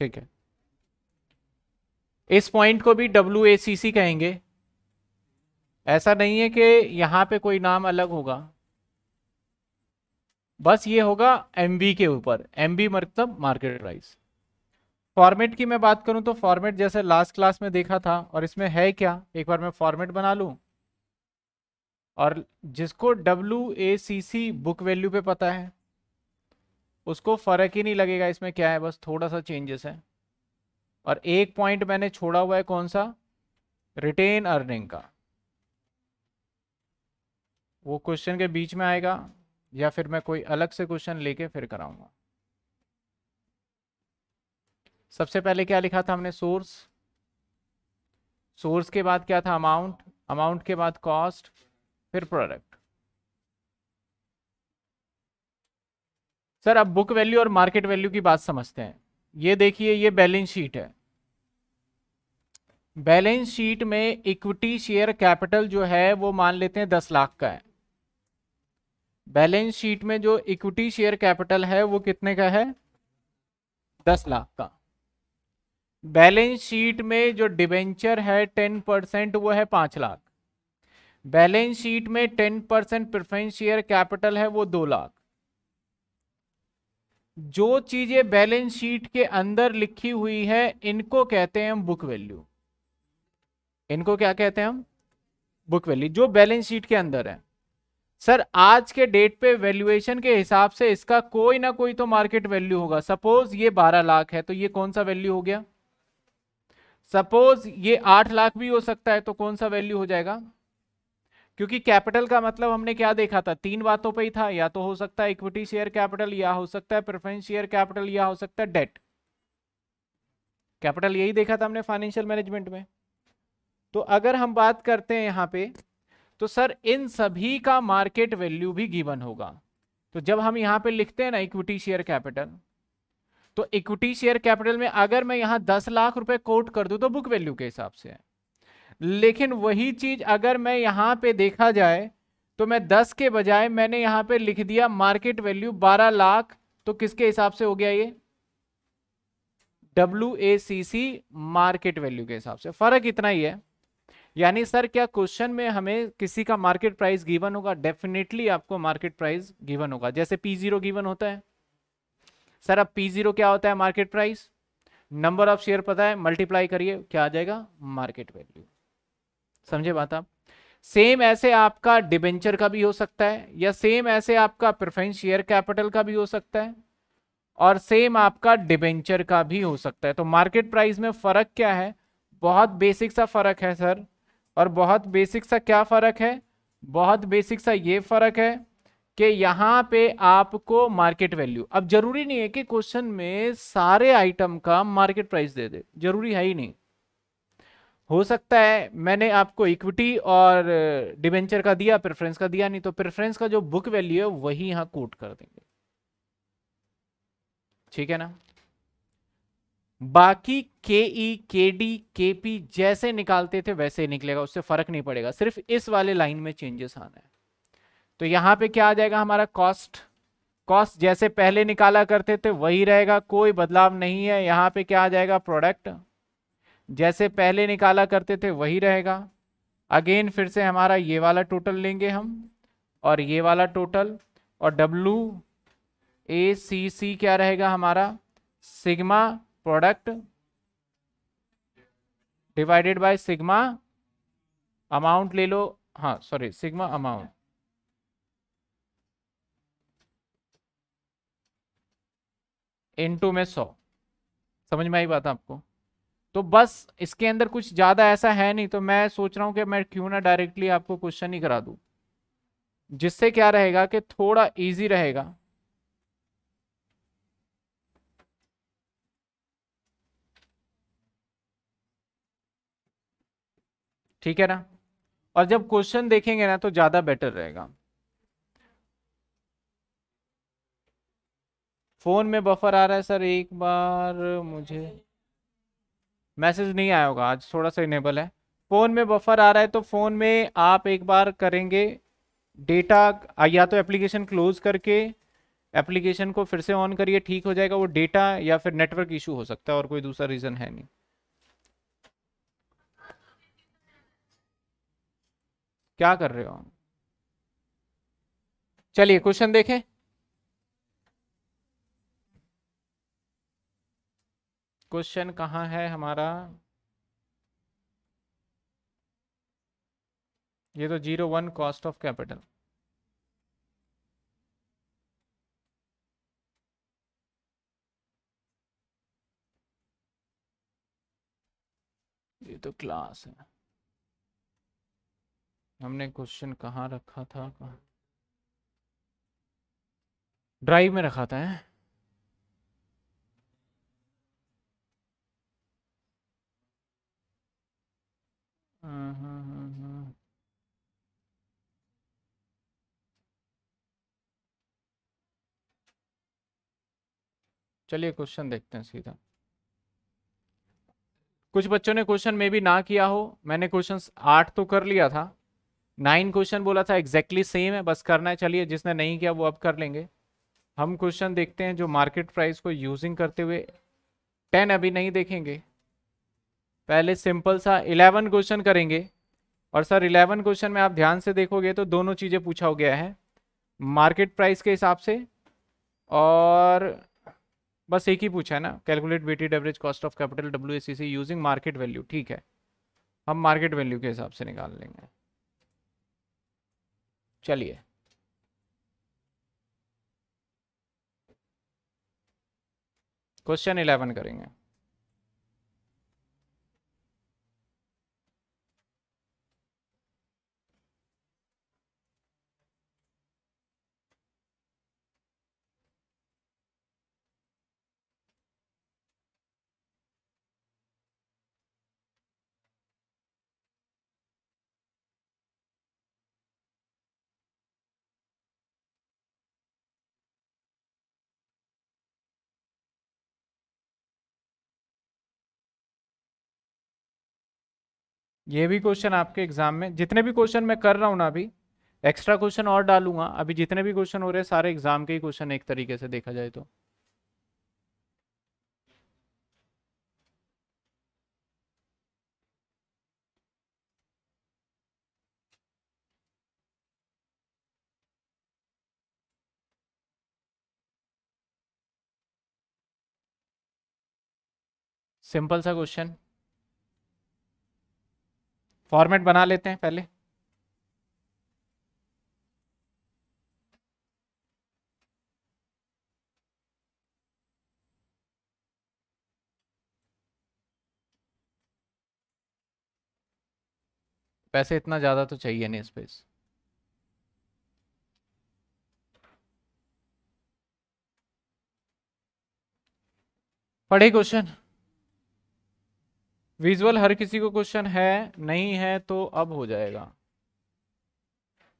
ठीक है इस पॉइंट को भी डब्ल्यू ए सी सी कहेंगे ऐसा नहीं है कि यहां पे कोई नाम अलग होगा बस ये होगा एम बी के ऊपर एम बी मतलब मार्केट प्राइस फॉर्मेट की मैं बात करूं तो फॉर्मेट जैसे लास्ट क्लास में देखा था और इसमें है क्या एक बार मैं फॉर्मेट बना लूं और जिसको W A C C book value पे पता है उसको फ़र्क ही नहीं लगेगा इसमें क्या है बस थोड़ा सा चेंजेस है और एक पॉइंट मैंने छोड़ा हुआ है कौन सा रिटेन अर्निंग का वो क्वेश्चन के बीच में आएगा या फिर मैं कोई अलग से क्वेश्चन लेके फिर कराऊंगा सबसे पहले क्या लिखा था हमने सोर्स सोर्स के बाद क्या था अमाउंट अमाउंट के बाद कॉस्ट फिर प्रोडक्ट सर अब बुक वैल्यू और मार्केट वैल्यू की बात समझते हैं ये देखिए ये बैलेंस शीट है बैलेंस शीट में इक्विटी शेयर कैपिटल जो है वो मान लेते हैं दस लाख का है बैलेंस शीट में जो इक्विटी शेयर कैपिटल है वो कितने का है दस लाख का बैलेंस शीट में जो डिबेंचर है टेन परसेंट वो है पांच लाख बैलेंस शीट में ten percent preference share capital है वो दो लाख जो चीजें बैलेंस शीट के अंदर लिखी हुई है इनको कहते हैं हम बुक वैल्यू इनको क्या कहते हैं हम बुक वैल्यू जो बैलेंस शीट के अंदर है सर आज के डेट पे वैल्यूएशन के हिसाब से इसका कोई ना कोई तो मार्केट वैल्यू होगा सपोज ये बारह लाख है तो ये कौन सा वैल्यू हो गया सपोज ये आठ लाख भी हो सकता है तो कौन सा वैल्यू हो जाएगा क्योंकि कैपिटल का मतलब हमने क्या देखा था तीन बातों पे ही था या तो हो सकता है इक्विटी शेयर कैपिटल या हो सकता है प्रेफरेंस शेयर कैपिटल या हो सकता है डेट कैपिटल यही देखा था हमने फाइनेंशियल मैनेजमेंट में तो अगर हम बात करते हैं यहां पे तो सर इन सभी का मार्केट वैल्यू भी गिवन होगा तो जब हम यहाँ पे लिखते हैं ना इक्विटी शेयर कैपिटल तो इक्विटी शेयर कैपिटल में अगर मैं यहां दस लाख रुपए कोट कर दू तो बुक वैल्यू के हिसाब से है लेकिन वही चीज़ अगर मैं यहाँ पे देखा जाए तो मैं 10 के बजाय मैंने यहाँ पे लिख दिया मार्केट वैल्यू 12 लाख तो किसके हिसाब से हो गया ये W A C C market value के हिसाब से फ़र्क इतना ही है यानी सर क्या क्वेश्चन में हमें किसी का मार्केट प्राइस गिवन होगा डेफिनेटली आपको मार्केट प्राइस गिवन होगा जैसे पी जीरो गिवन होता है सर अब पी जीरो क्या होता है market price number of share पता है मल्टीप्लाई करिए क्या आ जाएगा मार्केट वैल्यू समझे बात आप सेम ऐसे आपका डिबेंचर का भी हो सकता है या सेम ऐसे आपका प्रेफरेंस शेयर कैपिटल का भी हो सकता है और सेम आपका डिबेंचर का भी हो सकता है तो मार्केट प्राइस में फ़र्क क्या है बहुत बेसिक सा फ़र्क है सर और बहुत बेसिक सा क्या फ़र्क है बहुत बेसिक सा ये फ़र्क है कि यहाँ पे आपको मार्केट वैल्यू अब ज़रूरी नहीं है कि क्वेश्चन में सारे आइटम का मार्केट प्राइस दे दे ज़रूरी है ही नहीं हो सकता है मैंने आपको इक्विटी और डिवेंचर का दिया प्रेफरेंस का दिया नहीं तो प्रेफरेंस का जो बुक वैल्यू है वही यहाँ कोट कर देंगे ठीक है ना बाकी के ई के डी के पी जैसे निकालते थे वैसे निकलेगा उससे फर्क नहीं पड़ेगा सिर्फ इस वाले लाइन में चेंजेस आना है तो यहां पे क्या आ जाएगा हमारा कॉस्ट कॉस्ट जैसे पहले निकाला करते थे वही रहेगा कोई बदलाव नहीं है यहां पे क्या आ जाएगा प्रोडक्ट जैसे पहले निकाला करते थे वही रहेगा अगेन फिर से हमारा ये वाला टोटल लेंगे हम और ये वाला टोटल और डब्लू ए सी सी क्या रहेगा हमारा sigma product divided by sigma amount ले लो हाँ सॉरी सिग्मा अमाउंट इनटू में सौ समझ में आई बात आपको तो बस इसके अंदर कुछ ज़्यादा ऐसा है नहीं तो मैं सोच रहा हूं कि मैं क्यों ना डायरेक्टली आपको क्वेश्चन ही करा दू जिससे क्या रहेगा कि थोड़ा इजी रहेगा ठीक है ना और जब क्वेश्चन देखेंगे ना तो ज़्यादा बेटर रहेगा फ़ोन में बफर आ रहा है सर एक बार मुझे मैसेज नहीं आया होगा आज थोड़ा सा इनेबल है फ़ोन में बफर आ रहा है तो फ़ोन में आप एक बार करेंगे डेटा या तो एप्लीकेशन क्लोज करके एप्लीकेशन को फिर से ऑन करिए ठीक हो जाएगा वो डेटा या फिर नेटवर्क इशू हो सकता है और कोई दूसरा रीज़न है नहीं क्या कर रहे हो चलिए क्वेश्चन देखें क्वेश्चन कहाँ है हमारा ये तो zero one cost of capital ये तो क्लास है हमने क्वेश्चन कहाँ रखा था कहाँ ड्राइव में रखा था है? चलिए क्वेश्चन देखते हैं सीधा कुछ बच्चों ने क्वेश्चन में भी ना किया हो मैंने क्वेश्चन आठ तो कर लिया था नाइन क्वेश्चन बोला था एग्जैक्टली exactly सेम है बस करना है चलिए जिसने नहीं किया वो अब कर लेंगे हम क्वेश्चन देखते हैं जो मार्केट प्राइस को यूजिंग करते हुए टेन अभी नहीं देखेंगे पहले सिंपल सा इलेवन क्वेश्चन करेंगे और सर इलेवन क्वेश्चन में आप ध्यान से देखोगे तो दोनों चीज़ें पूछा हो गया है मार्केट प्राइस के हिसाब से और बस एक ही पूछा है ना calculate weighted average cost of capital W S C using market value ठीक है हम मार्केट वैल्यू के हिसाब से निकाल लेंगे चलिए क्वेश्चन इलेवन करेंगे ये भी क्वेश्चन आपके एग्जाम में जितने भी क्वेश्चन मैं कर रहा हूँ ना अभी एक्स्ट्रा क्वेश्चन और डालूंगा अभी जितने भी क्वेश्चन हो रहे हैं सारे एग्जाम के ही क्वेश्चन एक तरीके से देखा जाए तो सिंपल सा क्वेश्चन फॉर्मेट बना लेते हैं पहले पैसे इतना ज़्यादा तो चाहिए नहीं स्पेस पढ़े क्वेश्चन विजुअल हर किसी को क्वेश्चन है नहीं है तो अब हो जाएगा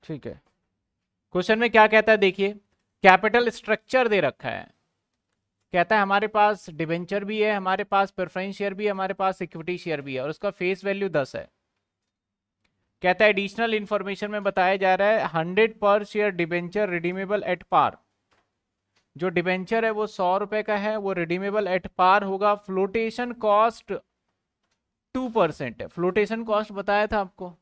ठीक है क्वेश्चन में क्या कहता है देखिए कैपिटल स्ट्रक्चर दे रखा है कहता है हमारे पास डिवेंचर भी है हमारे पास प्रेफरेंस शेयर भी है हमारे पास इक्विटी शेयर भी है और उसका फेस वैल्यू दस है कहता है एडिशनल इन्फॉर्मेशन में बताया जा रहा है hundred per share debenture redeemable at par जो डिबेंचर है वो सौ रुपए का है वो रिडीमेबल एट पार होगा फ्लोटेशन कॉस्ट टू परसेंट है फ्लोटेशन कॉस्ट बताया था आपको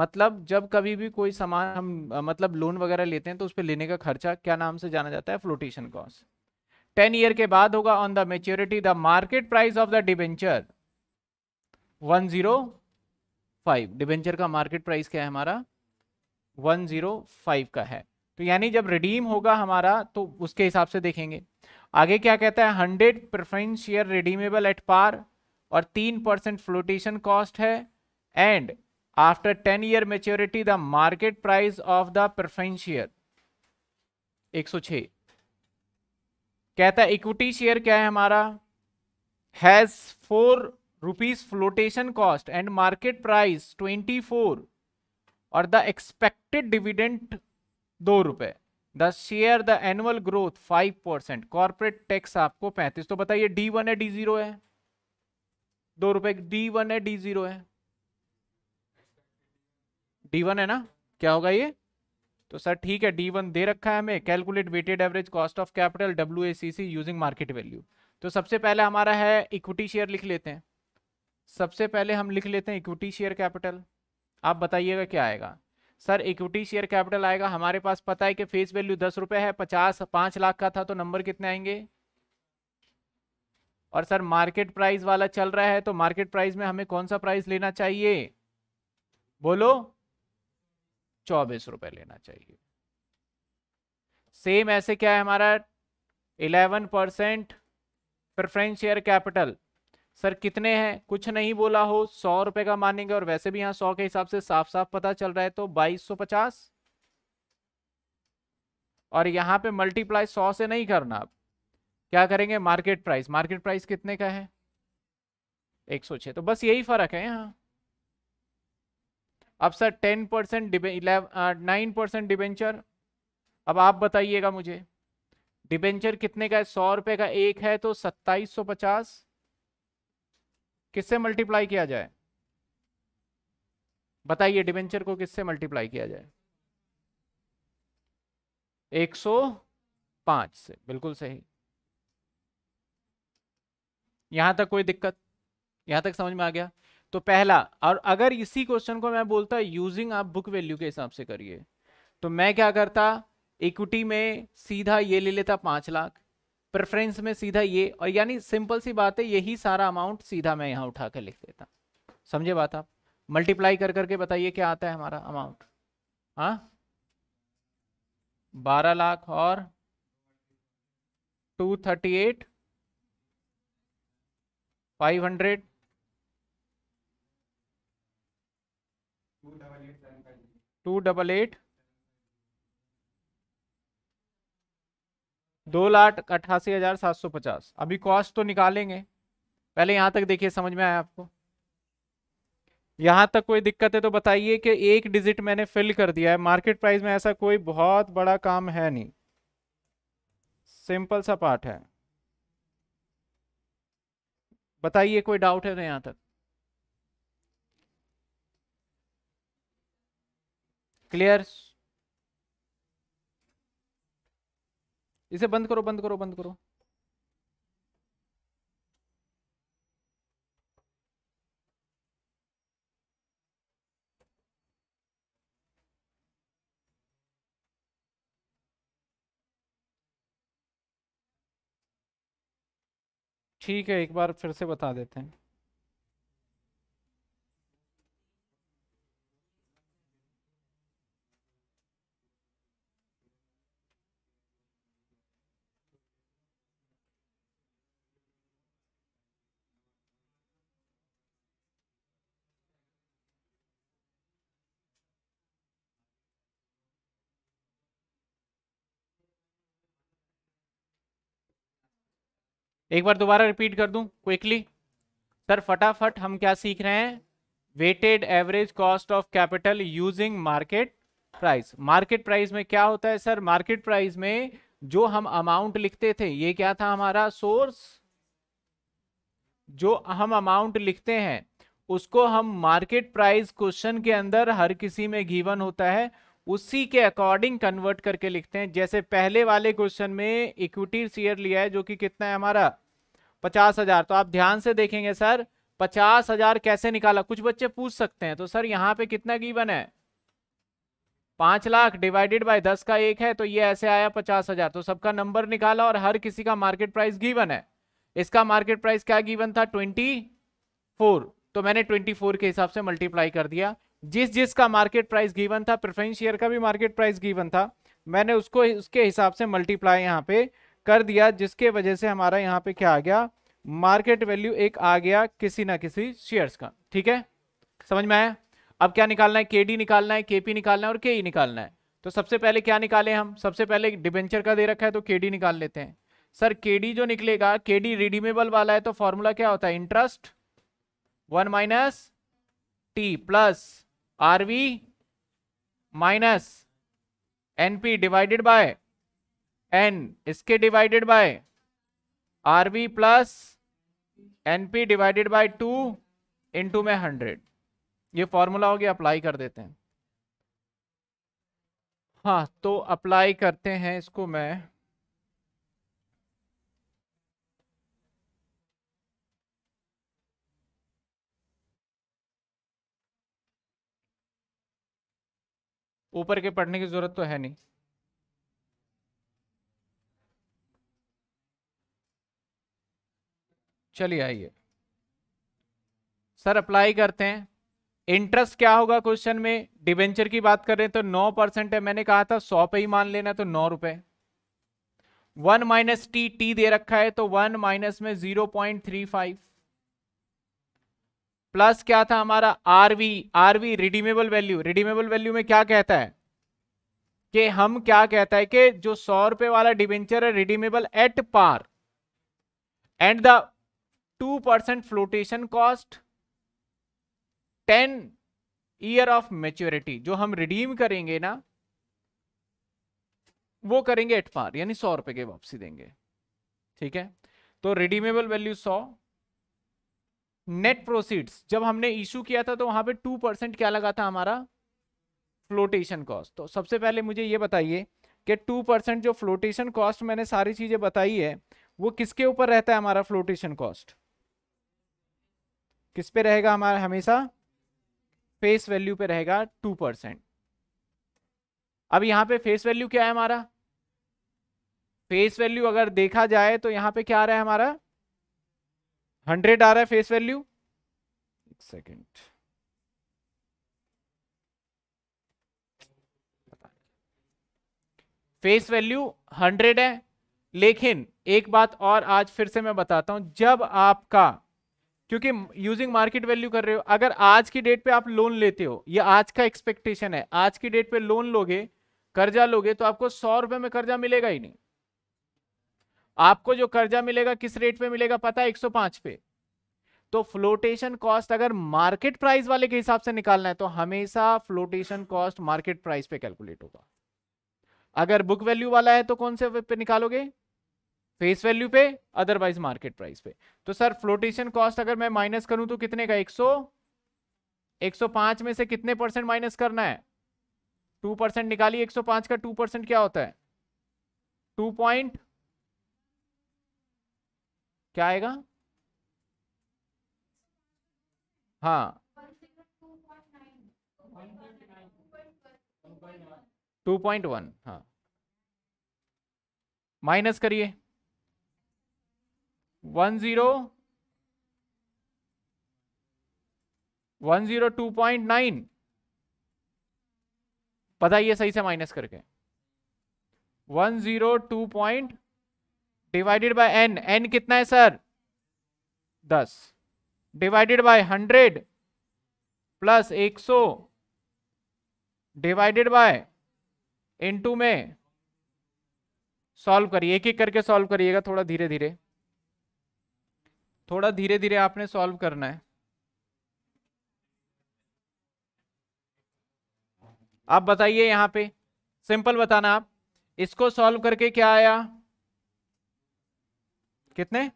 मतलब जब कभी भी कोई सामान हम मतलब लोन वगैरह लेते हैं तो उस पर लेने का खर्चा क्या नाम से जाना जाता है फ्लोटेशन कॉस्ट टेन ईयर के बाद होगा on the maturity the market price of the debenture one zero five debenture का मार्केट प्राइस क्या है हमारा वन जीरो फाइव का है तो यानी जब रिडीम होगा हमारा तो उसके हिसाब से देखेंगे आगे क्या कहता है hundred preference share redeemable at par और तीन परसेंट फ्लोटेशन कॉस्ट है and after ten year maturity the market price of the preference एक सौ छ कहता है इक्विटी शेयर क्या है हमारा has four rupees flotation cost and market price twenty four और द एक्सपेक्टेड डिविडेंट दो रुपए the share the annual growth five percent corporate tax आपको पैंतीस तो बताइए डी वन है डी जीरो है दो रुपए डी वन है डी जीरो है डी वन है ना क्या होगा ये तो सर ठीक है डी वन दे रखा है हमें calculate weighted average cost of capital W A C C using market value तो सबसे पहले हमारा है इक्विटी शेयर लिख लेते हैं सबसे पहले हम लिख लेते हैं इक्विटी शेयर कैपिटल आप बताइएगा क्या आएगा सर इक्विटी शेयर कैपिटल आएगा हमारे पास पता है कि फेस वैल्यू दस रुपये है पचास पाँच लाख का था तो नंबर कितने आएंगे और सर मार्केट प्राइस वाला चल रहा है तो मार्केट प्राइस में हमें कौन सा प्राइस लेना चाहिए बोलो चौबीस रुपए लेना चाहिए सेम ऐसे क्या है हमारा eleven percent preference share capital sir कितने हैं कुछ नहीं बोला हो सौ रुपए का मानेंगे और वैसे भी यहाँ सौ के हिसाब से साफ साफ पता चल रहा है तो बाईस सौ पचास और यहाँ पे मल्टीप्लाई सौ से नहीं करना आप क्या करेंगे मार्केट प्राइस मार्केट प्राइस कितने का है एक सौ छह तो बस यही फर्क है यहाँ अब sir ten percent nine percent debenture अब आप बताइएगा मुझे डिबेंचर कितने का है सौ रुपये का एक है तो सत्ताईस सौ पचास किससे मल्टीप्लाई किया जाए बताइए डिबेंचर को किससे मल्टीप्लाई किया जाए एक सौ पांच से बिल्कुल सही यहां तक कोई दिक्कत यहां तक समझ में आ गया तो पहला और अगर इसी क्वेश्चन को मैं बोलता यूजिंग आप बुक वैल्यू के हिसाब से करिए तो मैं क्या करता इक्विटी में सीधा ये ले लेता पांच लाख प्रेफरेंस में सीधा ये और यानी सिंपल सी बात है यही सारा अमाउंट सीधा मैं यहां उठा कर लिख देता समझे बात आप मल्टीप्लाई कर करके बताइए क्या आता है हमारा अमाउंट हाँ बारह लाख और two thirty eight five hundred two double eight दो लाख अट्ठासी हजार सात सौ पचास अभी कॉस्ट तो निकालेंगे पहले यहाँ तक देखिए समझ में आया आपको यहाँ तक कोई दिक्कत है तो बताइए कि एक डिजिट मैंने फिल कर दिया है मार्केट प्राइस में ऐसा कोई बहुत बड़ा काम है नहीं सिंपल सा पार्ट है बताइए कोई डाउट है ना यहां तक क्लियर इसे बंद करो बंद करो बंद करो ठीक है एक बार फिर से बता देते हैं एक बार दोबारा रिपीट कर दूं क्विकली सर फटाफट हम क्या सीख रहे हैं weighted average cost of capital using market price market price में क्या होता है सर मार्केट प्राइस में जो हम अमाउंट लिखते थे ये क्या था हमारा सोर्स जो हम अमाउंट लिखते हैं उसको हम मार्केट प्राइस क्वेश्चन के अंदर हर किसी में गिवन होता है उसी के अकॉर्डिंग कन्वर्ट करके लिखते हैं जैसे पहले वाले क्वेश्चन में इक्विटी शेयर लिया है जो कि कितना है हमारा पचास हजार तो आप ध्यान से देखेंगे सर पचास हजार कैसे निकाला कुछ बच्चे पूछ सकते हैं तो सर यहाँ पे कितना गीवन है पांच लाख डिवाइडेड बाय दस का एक है तो ये ऐसे आया पचास हजार तो सबका नंबर निकाला और हर किसी का मार्केट प्राइस गिवन है इसका मार्केट प्राइस क्या गिवन था ट्वेंटी फोर तो मैंने ट्वेंटी फोर के हिसाब से मल्टीप्लाई कर दिया जिस जिस का मार्केट प्राइस गिवन था प्रेफरेंस शेयर का भी मार्केट प्राइस गिवन था मैंने उसको उसके हिसाब से मल्टीप्लाई यहाँ पे कर दिया जिसके वजह से हमारा यहाँ पे क्या आ गया मार्केट वैल्यू एक आ गया किसी ना किसी शेयर्स का ठीक है समझ में आया अब क्या निकालना है के निकालना है के निकालना है और के e निकालना है तो सबसे पहले क्या निकाले हम सबसे पहले डिबेंचर का दे रखा है तो के निकाल लेते हैं सर के जो निकलेगा के रिडीमेबल वाला है तो फॉर्मूला क्या होता है interest one minus T plus R V minus N P divided by N इसके divided by R V plus N P divided by two into में हंड्रेड ये फॉर्मूला हो गया अप्लाई कर देते हैं हाँ तो अप्लाई करते हैं इसको मैं ऊपर के पढ़ने की ज़रूरत तो है नहीं चलिए आइए सर अप्लाई करते हैं इंटरेस्ट क्या होगा क्वेश्चन में डिवेंचर की बात कर रहे हैं तो नौ परसेंट है मैंने कहा था सौ पे ही मान लेना तो नौ रुपए वन माइनस टी टी दे रखा है तो वन माइनस में zero point three five plus क्या था हमारा RV RV redeemable value redeemable value में क्या कहता है कि हम क्या कहता है कि जो सौ रुपए वाला डिवेंचर है redeemable at par and the two percent flotation cost ten year of maturity जो हम रिडीम करेंगे ना वो करेंगे एट पार यानी सौ रुपए की वापसी देंगे ठीक है तो रिडीमेबल वैल्यू सौ नेट प्रोसीड्स जब हमने इशू किया था तो वहां पे टू परसेंट क्या लगा था हमारा फ्लोटेशन कॉस्ट तो सबसे पहले मुझे ये बताइए कि टू परसेंट जो फ्लोटेशन कॉस्ट मैंने सारी चीजें बताई है वो किसके ऊपर रहता है हमारा फ्लोटेशन कॉस्ट किस पे रहेगा हमारा हमेशा फेस वैल्यू पे रहेगा टू परसेंट अब यहाँ पे फेस वैल्यू क्या है हमारा फेस वैल्यू अगर देखा जाए तो यहाँ पे क्या आ रहा है हमारा हंड्रेड आ रहा है फेस वैल्यू एक सेकेंड फेस वैल्यू हंड्रेड है लेकिन एक बात और आज फिर से मैं बताता हूं जब आपका क्योंकि यूजिंग मार्केट वैल्यू कर रहे हो अगर आज की डेट पे आप लोन लेते हो ये आज का एक्सपेक्टेशन है आज की डेट पे लोन लोगे कर्जा लोगे तो आपको सौ रुपए में कर्जा मिलेगा ही नहीं आपको जो कर्जा मिलेगा किस रेट पे मिलेगा पता है 105 पे तो फ्लोटेशन कॉस्ट अगर मार्केट प्राइस वाले के हिसाब से निकालना है तो हमेशा फ्लोटेशन कॉस्ट मार्केट प्राइस पे कैलकुलेट होगा अगर बुक वैल्यू वाला है तो कौन से पे निकालोगे फेस वैल्यू पे अदरवाइज मार्केट प्राइस पे तो सर फ्लोटेशन कॉस्ट अगर मैं माइनस करूं तो कितने का 100 105 में से कितने परसेंट माइनस करना है टू परसेंट निकालिए 105 का टू परसेंट क्या होता है टू पॉइंट क्या आएगा हाँ टू पॉइंट वन हाँ माइनस करिए one zero one zero two point nine बताइए सही से माइनस करके one zero two point divided by N N कितना है सर दस डिवाइडेड बाय हंड्रेड प्लस एक सौ डिवाइडेड बाय इनटू में सॉल्व करिए एक एक करके सॉल्व करिएगा थोड़ा धीरे धीरे थोड़ा धीरे धीरे आपने सॉल्व करना है आप बताइए यहां पे सिंपल बताना आप इसको सॉल्व करके क्या आया कितने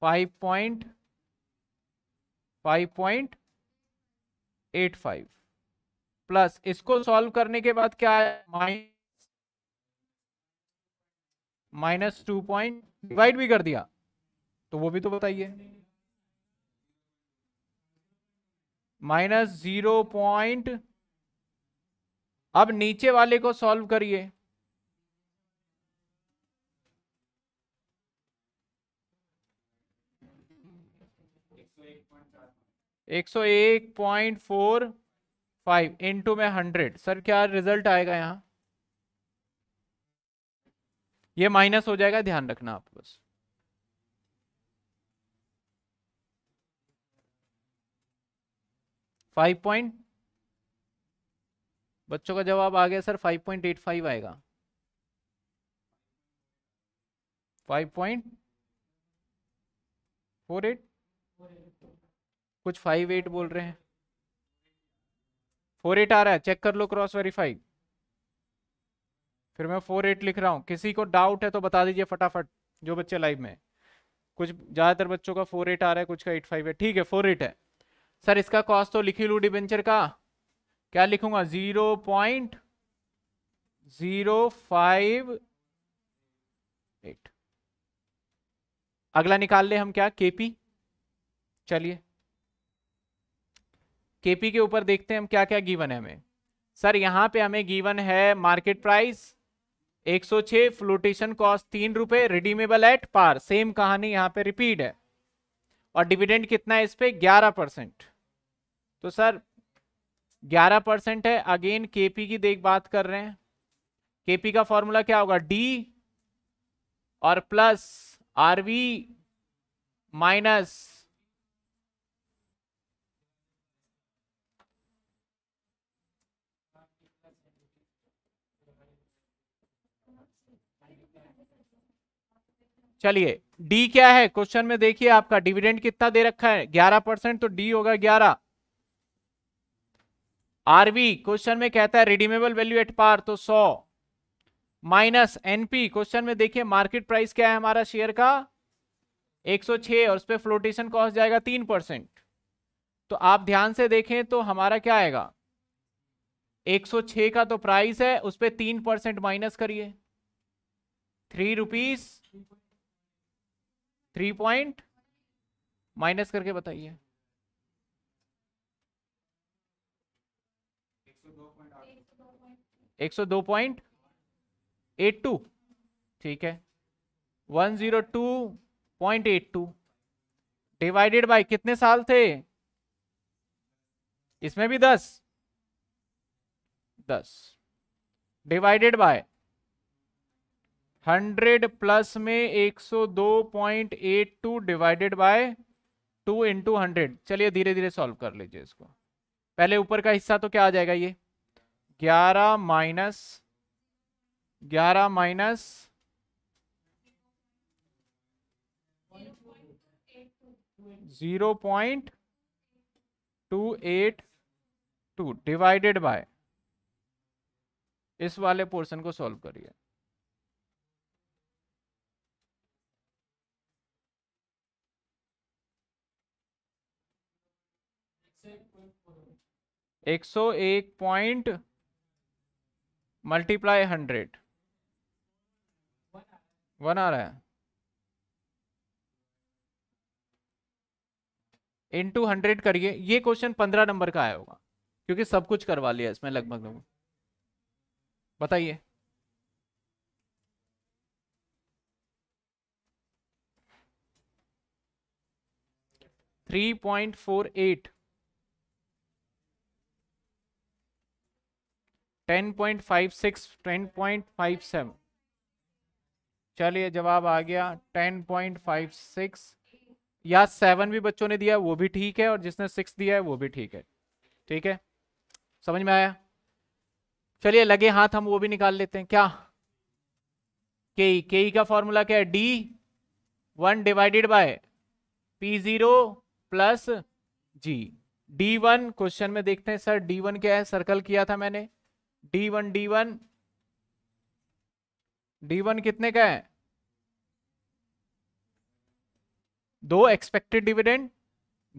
five point five point eight five plus इसको सॉल्व करने के बाद क्या है minus minus two point divide भी कर दिया तो वो भी तो बताइए माइनस जीरो पॉइंट अब नीचे वाले को सॉल्व करिए एक सौ एक पॉइंट फोर फाइव में हंड्रेड सर क्या रिजल्ट आएगा यहां ये माइनस हो जाएगा ध्यान रखना आप बस फाइव पॉइंट बच्चों का जवाब आ गया sir five point eight five आएगा फाइव पॉइंट फोर एट कुछ फाइव एट बोल रहे हैं फोर एट आ रहा है चेक कर लो क्रॉस वेरीफाई फिर मैं फोर एट लिख रहा हूँ किसी को डाउट है तो बता दीजिए फटाफट जो बच्चे लाइव में कुछ ज़्यादातर बच्चों का फोर एट आ रहा है कुछ का एट फाइव है ठीक है फोर एट है सर इसका कॉस्ट तो लिखी लू डिबेंचर का क्या लिखूंगा zero point zero five eight अगला निकाल ले हम क्या केपी चलिए केपी के ऊपर देखते हैं हम क्या क्या गिवन है हमें सर यहाँ पे हमें गिवन है मार्केट प्राइस 106 सौ फ्लोटेशन कॉस्ट तीन रुपए रिडीमेबल एट पार सेम कहानी यहाँ पे रिपीट है और डिविडेंड कितना है इस पे 11 परसेंट तो सर 11 परसेंट है अगेन केपी की देख बात कर रहे हैं केपी का फॉर्मूला क्या होगा डी और प्लस आरवी माइनस चलिए डी क्या है क्वेश्चन में देखिए आपका डिविडेंड कितना दे रखा है ग्यारह परसेंट तो डी होगा ग्यारह आरवी क्वेश्चन में कहता है रिडीमेबल वैल्यू एट पार तो सौ माइनस एनपी क्वेश्चन में देखिए मार्केट प्राइस क्या है हमारा शेयर का 106 और उस पर फ्लोटेशन कॉस्ट जाएगा तीन परसेंट तो आप ध्यान से देखें तो हमारा क्या आएगा 106 का तो प्राइस है उस पर तीन परसेंट माइनस करिए three rupees three point minus करके बताइए एक सौ दो पॉइंट एट टू ठीक है one zero two point eight two divided by कितने साल थे इसमें भी दस दस डिवाइडेड बाय हंड्रेड प्लस में एक सौ दो point eight two divided by two into hundred चलिए धीरे धीरे सॉल्व कर लीजिए इसको पहले ऊपर का हिस्सा तो क्या आ जाएगा ये ग्यारह माइनस ग्यारह minus zero point two eight two divided by इस वाले पोर्शन को सॉल्व करिए एक सौ एक पॉइंट मल्टीप्लाई हंड्रेड वन आ रहा है टू हंड्रेड करिए ये क्वेश्चन पंद्रह नंबर का आया होगा क्योंकि सब कुछ करवा लिया इसमें लगभग लगभग बताइए three point four eight ten point five six ten point five seven चलिए जवाब आ गया टेन पॉइंट फाइव सिक्स या सेवन भी बच्चों ने दिया वो भी ठीक है और जिसने सिक्स दिया है वो भी ठीक है ठीक है समझ में आया चलिए लगे हाथ हम वो भी निकाल लेते हैं क्या के के का फॉर्मूला क्या है D one divided by P zero plus G D one question में देखते हैं सर डी वन क्या है सर्कल किया था मैंने D one D one D one कितने का है दो एक्सपेक्टेड डिविडेंड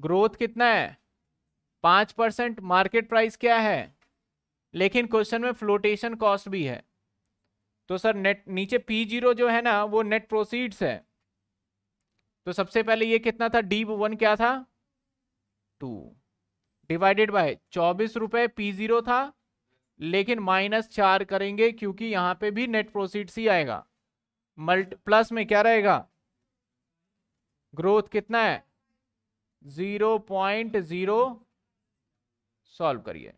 ग्रोथ कितना है पांच परसेंट मार्केट प्राइस क्या है लेकिन क्वेश्चन में फ्लोटेशन कॉस्ट भी है तो सर नेट नीचे पी जीरो जो है ना वो नेट प्रोसीड्स है तो सबसे पहले ये कितना था डी वन क्या था टू डिवाइडेड बाय चौबीस रुपए पी जीरो था लेकिन माइनस चार करेंगे क्योंकि यहां पे भी नेट प्रोसीड ही आएगा मल्ट प्लस में क्या रहेगा ग्रोथ कितना है जीरो पॉइंट जीरो सॉल्व करिए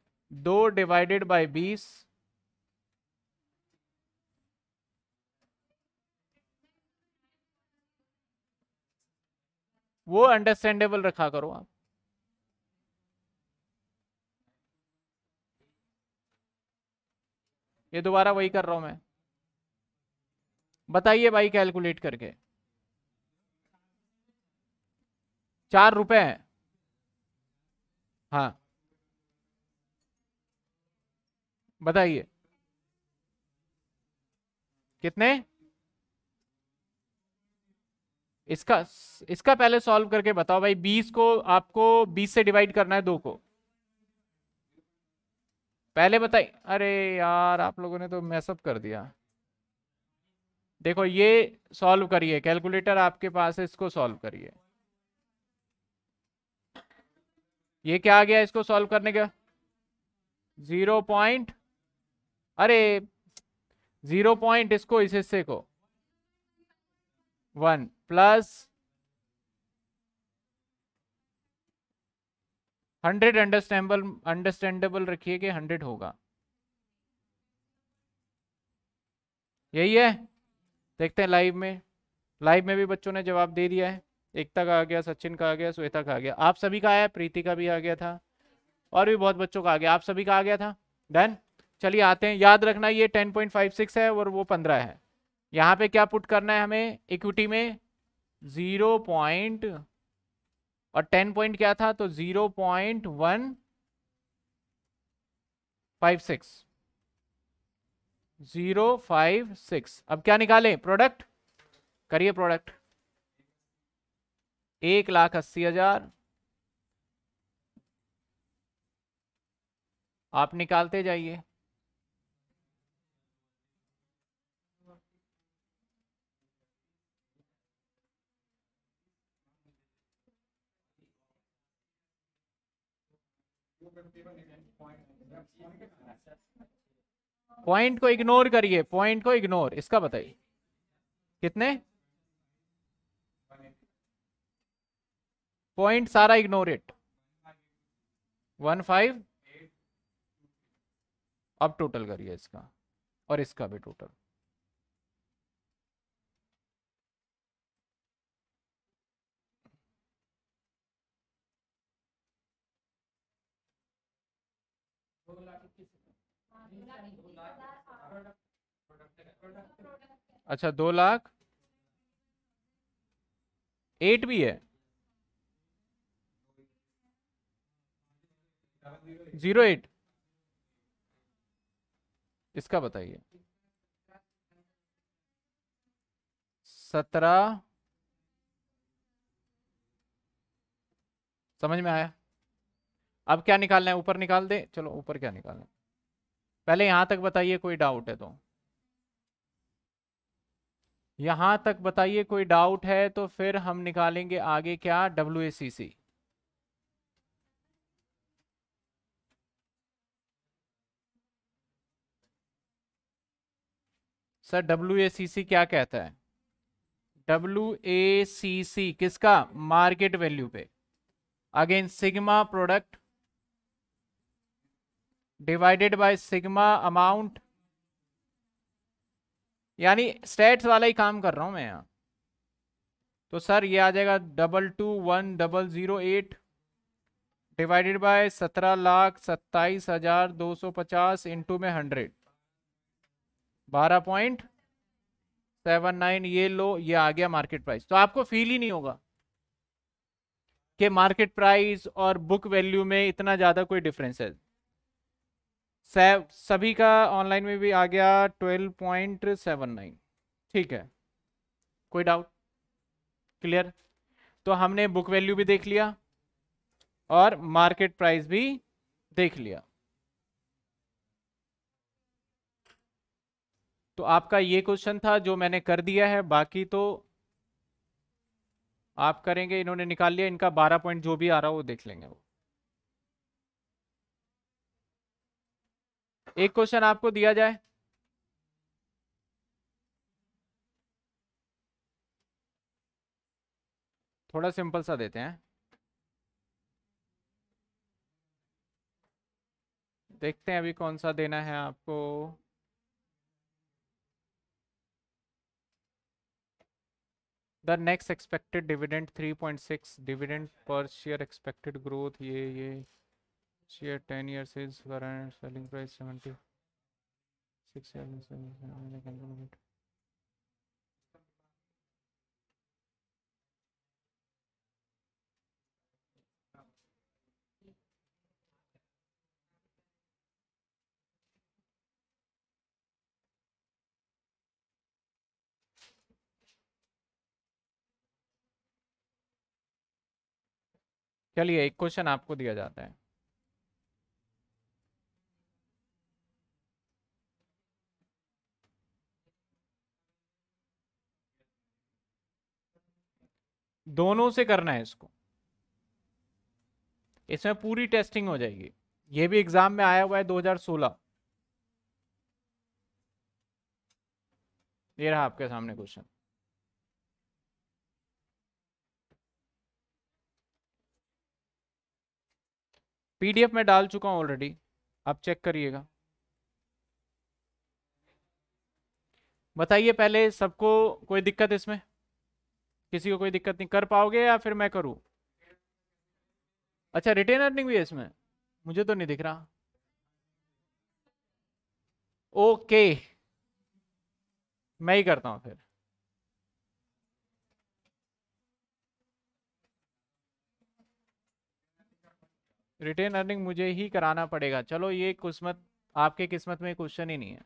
दो डिवाइडेड बाय बीस वो अंडरस्टैंडेबल रखा करो आप ये दोबारा वही कर रहा हूं मैं बताइए भाई कैलकुलेट करके चार रुपए हैं हाँ बताइए कितने इसका इसका पहले सॉल्व करके बताओ भाई बीस को आपको बीस से डिवाइड करना है दो को पहले बताई अरे यार आप लोगों ने तो मैसअप कर दिया देखो ये सॉल्व करिए कैलकुलेटर आपके पास है इसको सॉल्व करिए ये क्या आ गया इसको सॉल्व करने का जीरो पॉइंट अरे जीरो पॉइंट इसको इस हिस्से को one plus hundred understandable understandable रखिए कि हंड्रेड होगा यही है देखते हैं लाइव में लाइव में भी बच्चों ने जवाब दे दिया है एकता का आ गया सचिन का आ गया श्वेता का आ गया आप सभी का आया प्रीति का भी आ गया था और भी बहुत बच्चों का आ गया आप सभी का आ गया था डन चलिए आते हैं याद रखना ये 10.56 है और वो 15 है यहाँ पे क्या पुट करना है हमें इक्विटी में पॉइंट और टेन पॉइंट क्या था तो zero point one five six zero five six अब क्या निकालें प्रोडक्ट करिए प्रोडक्ट एक लाख अस्सी हजार आप निकालते जाइए पॉइंट को इग्नोर करिए पॉइंट को इग्नोर इसका बताइए कितने पॉइंट सारा इग्नोर इट वन फाइव अब टोटल करिए इसका और इसका भी टोटल अच्छा दो लाख एट भी है जीरो एट इसका बताइए सत्रह समझ में आया अब क्या निकालना है ऊपर निकाल दे चलो ऊपर क्या निकालना है पहले यहां तक बताइए कोई डाउट है तो यहां तक बताइए कोई डाउट है तो फिर हम निकालेंगे आगे क्या W A C C sir W A C C क्या कहता है डब्ल्यू ए सी सी किसका मार्केट वैल्यू पे again sigma product divided by sigma amount यानी स्टेट्स वाला ही काम कर रहा हूँ मैं यहाँ तो सर ये आ जाएगा double two one double zero eight divided by सत्रह लाख सत्ताईस हज़ार दो सौ पचास इंटू में हंड्रेड बारह पॉइंट सेवन नाइन ये लो ये आ गया मार्केट प्राइस तो आपको फील ही नहीं होगा कि मार्केट प्राइस और बुक वैल्यू में इतना ज़्यादा कोई डिफरेंस है सभी का ऑनलाइन में भी आ गया ट्वेल्व पॉइंट सेवन नाइन ठीक है कोई डाउट क्लियर तो हमने बुक वैल्यू भी देख लिया और मार्केट प्राइस भी देख लिया तो आपका ये क्वेश्चन था जो मैंने कर दिया है बाकी तो आप करेंगे इन्होंने निकाल लिया इनका बारह पॉइंट जो भी आ रहा हो वो देख लेंगे वो एक क्वेश्चन आपको दिया जाए थोड़ा सिंपल सा देते हैं देखते हैं अभी कौन सा देना है आपको the next expected dividend 3.6 dividend पर शेयर एक्सपेक्टेड ग्रोथ ये ये चाहिए टेन ईयर सेल्स कर रहे हैं सेलिंग प्राइस सेवेंटी सिक्स चलिए एक क्वेश्चन आपको दिया जाता है दोनों से करना है इसको इसमें पूरी टेस्टिंग हो जाएगी ये भी एग्जाम में आया हुआ है 2016 ये रहा आपके सामने क्वेश्चन पीडीएफ में डाल चुका हूं ऑलरेडी आप चेक करिएगा बताइए पहले सबको कोई दिक्कत इसमें किसी को कोई दिक्कत नहीं कर पाओगे या फिर मैं करूँ अच्छा रिटेन अर्निंग भी है इसमें मुझे तो नहीं दिख रहा ओके मैं ही करता हूँ फिर रिटेन अर्निंग मुझे ही कराना पड़ेगा चलो ये किस्मत आपके किस्मत में क्वेश्चन ही नहीं है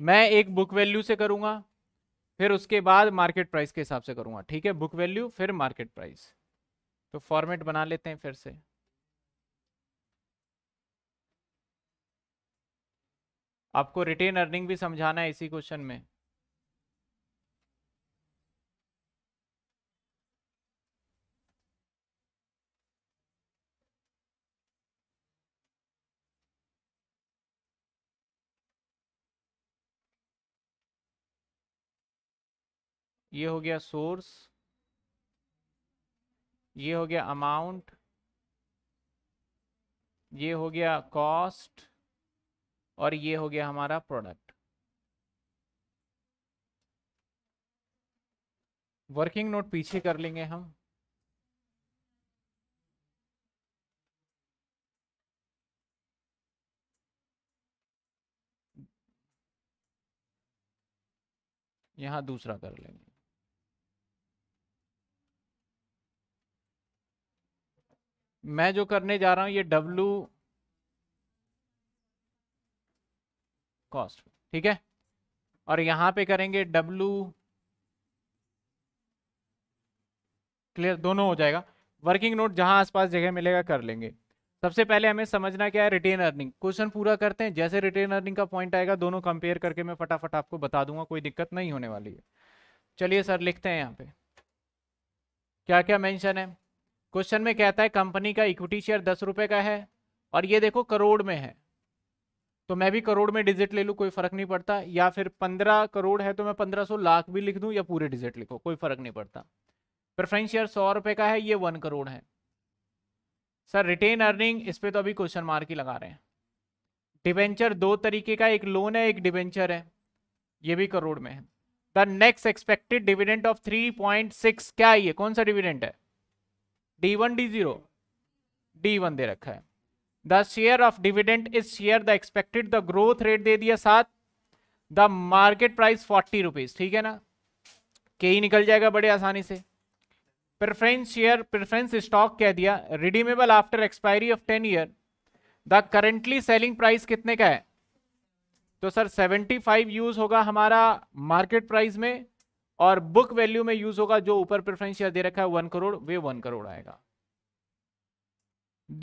मैं एक बुक वैल्यू से करूंगा फिर उसके बाद मार्केट प्राइस के हिसाब से करूंगा ठीक है बुक वैल्यू फिर मार्केट प्राइस तो फॉर्मेट बना लेते हैं फिर से आपको रिटेन अर्निंग भी समझाना है इसी क्वेश्चन में ये हो गया सोर्स ये हो गया अमाउंट ये हो गया कॉस्ट और ये हो गया हमारा प्रोडक्ट वर्किंग नोट पीछे कर लेंगे हम यहां दूसरा कर लेंगे मैं जो करने जा रहा हूं ये डब्लू कॉस्ट ठीक है और यहां पे करेंगे डब्लू क्लियर दोनों हो जाएगा वर्किंग नोट जहां आसपास जगह मिलेगा कर लेंगे सबसे पहले हमें समझना क्या है रिटेन अर्निंग क्वेश्चन पूरा करते हैं जैसे रिटेन अर्निंग का पॉइंट आएगा दोनों कंपेयर करके मैं फटाफट आपको बता दूंगा कोई दिक्कत नहीं होने वाली है चलिए सर लिखते हैं यहाँ पे क्या क्या मेंशन है क्वेश्चन में कहता है कंपनी का इक्विटी शेयर दस रुपए का है और ये देखो करोड़ में है तो मैं भी करोड़ में डिजिट ले लूँ कोई फर्क नहीं पड़ता या फिर पंद्रह करोड़ है तो मैं पंद्रह सौ लाख भी लिख दूँ या पूरे डिजिट लिखो कोई फर्क नहीं पड़ता प्रेफरेंस शेयर सौ रुपये का है ये वन करोड़ है सर रिटेन अर्निंग इस पर तो अभी क्वेश्चन मार्क ही लगा रहे हैं डिवेंचर दो तरीके का एक लोन है एक डिवेंचर है ये भी करोड़ में है the next expected dividend of three point six क्या है ये कौन सा डिविडेंट है D one D zero D one दे रखा है the share of dividend is share the expected the growth rate दे दिया साथ the market price forty rupees ठीक है ना के ही निकल जाएगा बड़े आसानी से प्रेफरेंस शेयर प्रेफरेंस स्टॉक कह दिया redeemable after expiry of ten year the currently selling price कितने का है तो सर सेवेंटी फाइव यूज होगा हमारा मार्केट प्राइस में और बुक वैल्यू में यूज होगा जो ऊपर प्रेफरेंस शेयर दे रखा है वन करोड़ वे वन करोड़ आएगा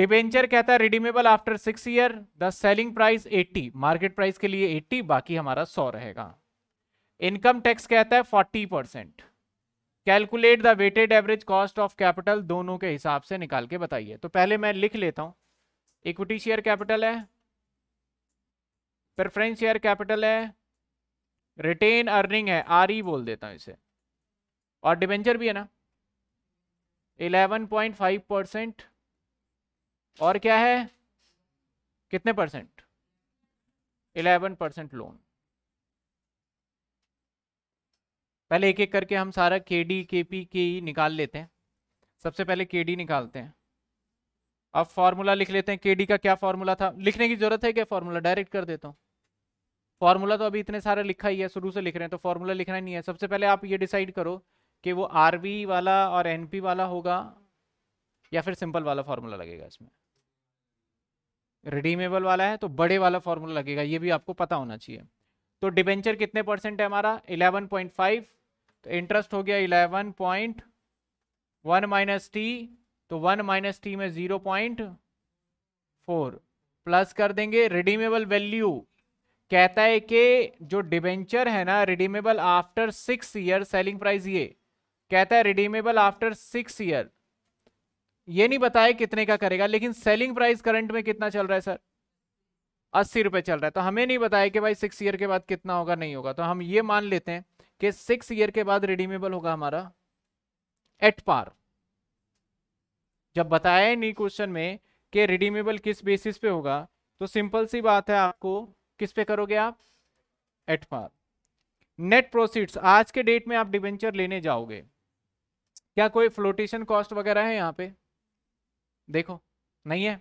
डिबेंचर कहता है redeemable after six year the selling price 80 market price के लिए 80 बाकी हमारा 100 रहेगा इनकम टैक्स कहता है 40 percent calculate the weighted average cost of capital दोनों के हिसाब से निकाल के बताइए तो पहले मैं लिख लेता हूं इक्विटी शेयर कैपिटल है प्रेफरेंस शेयर कैपिटल है रिटेन अर्निंग है आर ई e बोल देता हूं इसे और डिबेंचर भी है ना 11.5 परसेंट और क्या है कितने परसेंट 11 परसेंट लोन पहले एक एक करके हम सारा के डी के पी के ई निकाल लेते हैं सबसे पहले के डी निकालते हैं अब फॉर्मूला लिख लेते हैं के डी का क्या फॉर्मूला था लिखने की जरूरत है क्या फॉर्मूला डायरेक्ट कर देता हूँ फॉर्मूला तो अभी इतने सारे लिखा ही है शुरू से लिख रहे हैं तो फॉर्मूला लिखना ही नहीं है सबसे पहले आप ये डिसाइड करो कि वो आर वाला और एन वाला होगा या फिर सिंपल वाला फॉर्मूला लगेगा इसमें रिडीमेबल वाला है तो बड़े वाला फॉर्मूला लगेगा ये भी आपको पता होना चाहिए तो डिबेंचर कितने परसेंट है हमारा 11.5 तो इंटरेस्ट हो गया 11.1 पॉइंट वन माइनस टी तो 1 माइनस टी में 0.4 प्लस कर देंगे रिडीमेबल वैल्यू कहता है कि जो डिबेंचर है ना redeemable after six year selling price ये कहता है रिडीमेबल आफ्टर सिक्स ईयर ये नहीं बताया कितने का करेगा लेकिन सेलिंग प्राइस करंट में कितना चल रहा है सर अस्सी रुपये चल रहा है तो हमें नहीं बताया कि भाई सिक्स ईयर के बाद कितना होगा नहीं होगा तो हम ये मान लेते हैं कि सिक्स ईयर के बाद रिडीमेबल होगा हमारा एट पार जब बताया नहीं क्वेश्चन में कि रिडीमेबल किस बेसिस पे होगा तो सिंपल सी बात है आपको किस पे करोगे आप एट पार नेट प्रोसीड्स आज के डेट में आप डिवेंचर लेने जाओगे क्या कोई फ्लोटेशन कॉस्ट वगैरह है यहाँ पे देखो नहीं है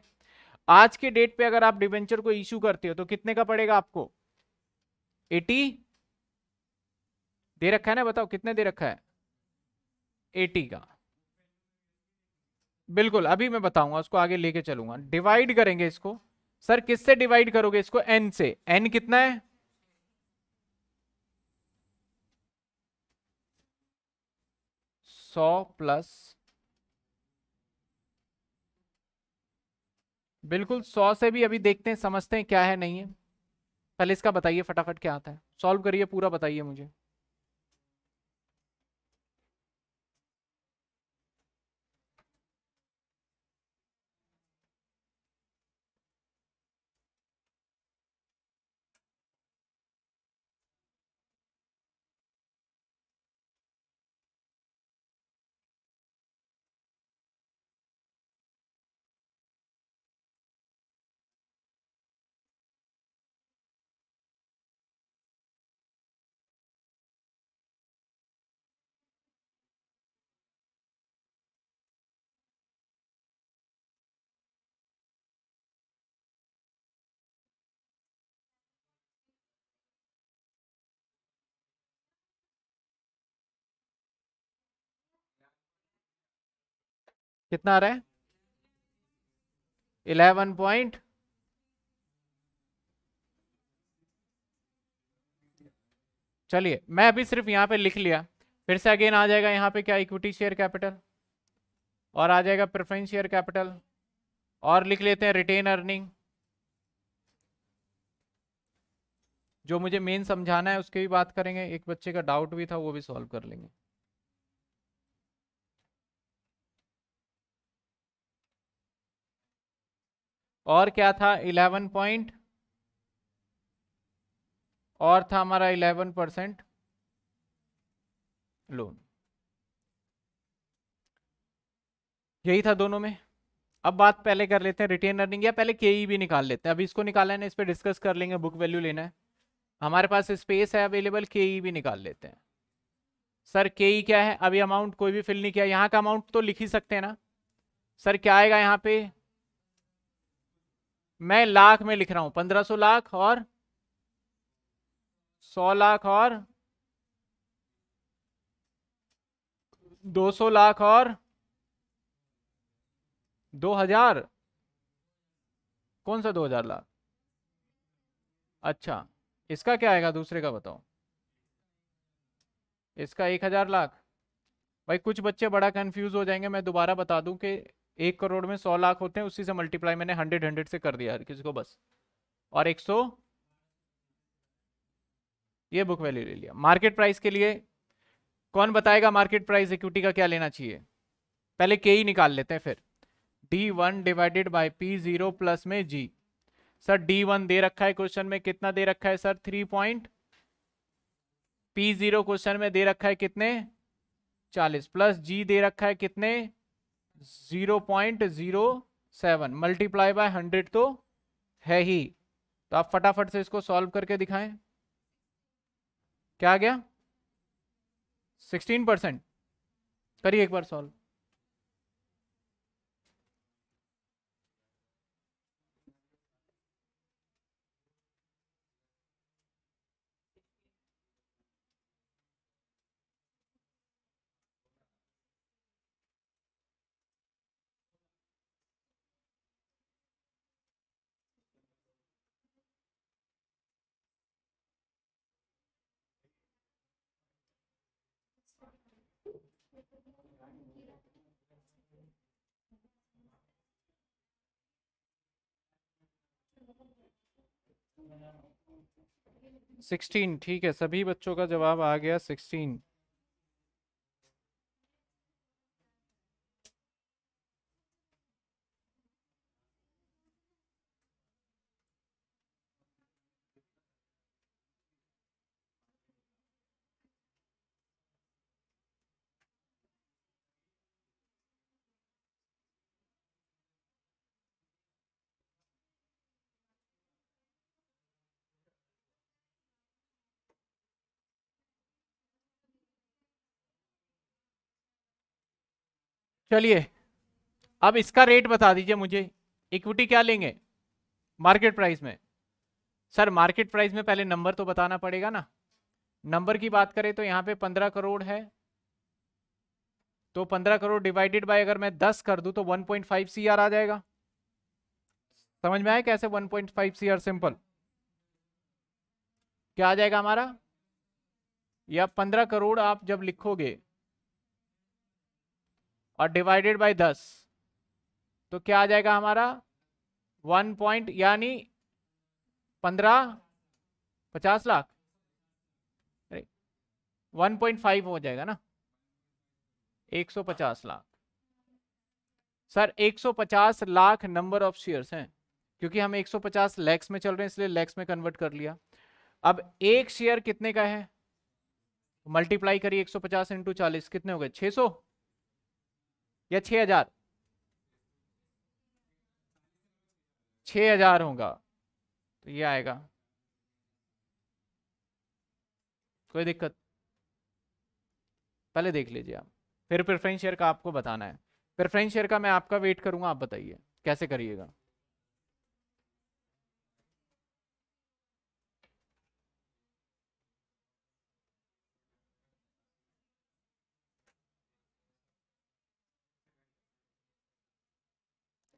आज के डेट पे अगर आप डिवेंचर को इश्यू करते हो तो कितने का पड़ेगा आपको एटी दे रखा है ना बताओ कितने दे रखा है एटी का बिल्कुल अभी मैं बताऊंगा उसको आगे लेके चलूंगा डिवाइड करेंगे इसको सर किससे डिवाइड करोगे इसको एन से एन कितना है सौ प्लस बिल्कुल सौ से भी अभी देखते हैं समझते हैं क्या है नहीं है पहले इसका बताइए फटाफट क्या आता है सॉल्व करिए पूरा बताइए मुझे कितना आ रहा है इलेवन पॉइंट चलिए मैं अभी सिर्फ यहां पे लिख लिया फिर से अगेन आ जाएगा यहां पे क्या इक्विटी शेयर कैपिटल और आ जाएगा प्रेफरेंस शेयर कैपिटल और लिख लेते हैं रिटेन अर्निंग जो मुझे मेन समझाना है उसकी भी बात करेंगे एक बच्चे का डाउट भी था वो भी सॉल्व कर लेंगे और क्या था इलेवन पॉइंट और था हमारा इलेवन परसेंट लोन यही था दोनों में अब बात पहले कर लेते हैं रिटेन अर्निंग या पहले के e भी निकाल लेते हैं अभी इसको निकाल है इस पर डिस्कस कर लेंगे बुक वैल्यू लेना है हमारे पास स्पेस है अवेलेबल के e भी निकाल लेते हैं सर के e क्या है अभी अमाउंट कोई भी फिल नहीं किया यहाँ का अमाउंट तो लिख ही सकते हैं ना सर क्या आएगा यहाँ पे मैं लाख में लिख रहा हूं पंद्रह सौ लाख और सौ लाख और दो सौ लाख और दो हजार कौन सा दो हजार लाख अच्छा इसका क्या आएगा दूसरे का बताओ इसका एक हजार लाख भाई कुछ बच्चे बड़ा कंफ्यूज हो जाएंगे मैं दोबारा बता दूं कि एक करोड़ में सौ लाख होते हैं उसी से मल्टीप्लाई मैंने हंड्रेड हंड्रेड से कर दिया हर किसी को बस और एक सौ ये बुक वैल्यू ले लिया मार्केट प्राइस के लिए कौन बताएगा मार्केट प्राइस इक्विटी का क्या लेना चाहिए पहले के ही निकाल लेते हैं फिर D one divided by P zero plus में जी सर डी वन दे रखा है क्वेश्चन में कितना दे रखा है sir three point P zero question में दे रखा है कितने चालीस प्लस जी दे रखा है कितने zero point zero seven multiply by hundred तो है ही तो आप फटाफट से इसको सॉल्व करके दिखाएं क्या आ गया सिक्सटीन परसेंट करिए एक बार सॉल्व सिक्सटीन ठीक है सभी बच्चों का जवाब आ गया सिक्सटीन चलिए अब इसका रेट बता दीजिए मुझे इक्विटी क्या लेंगे मार्केट प्राइस में सर मार्केट प्राइस में पहले नंबर तो बताना पड़ेगा ना नंबर की बात करें तो यहाँ पे पंद्रह करोड़ है तो पंद्रह करोड़ डिवाइडेड बाय अगर मैं दस कर दूं तो one point five C R आ जाएगा समझ में आया कैसे one point five C R simple क्या आ जाएगा हमारा या पंद्रह करोड़ आप जब लिखोगे और डिवाइडेड बाय दस तो क्या आ जाएगा हमारा वन पॉइंट यानी पंद्रह पचास लाख अरे वन पॉइंट फाइव हो जाएगा ना एक सौ पचास लाख सर एक सौ पचास लाख नंबर ऑफ शेयर्स हैं क्योंकि हम एक सौ पचास लैक्स में चल रहे हैं इसलिए लैक्स में कन्वर्ट कर लिया अब एक शेयर कितने का है मल्टीप्लाई करिए 150 सौ पचास इंटू चालीस कितने हो गए 600 या छह हजार छ हजार होगा तो ये आएगा कोई दिक्कत पहले देख लीजिए आप फिर प्रेफरेंस शेयर का आपको बताना है प्रेफरेंस शेयर का मैं आपका वेट करूंगा आप बताइए कैसे करिएगा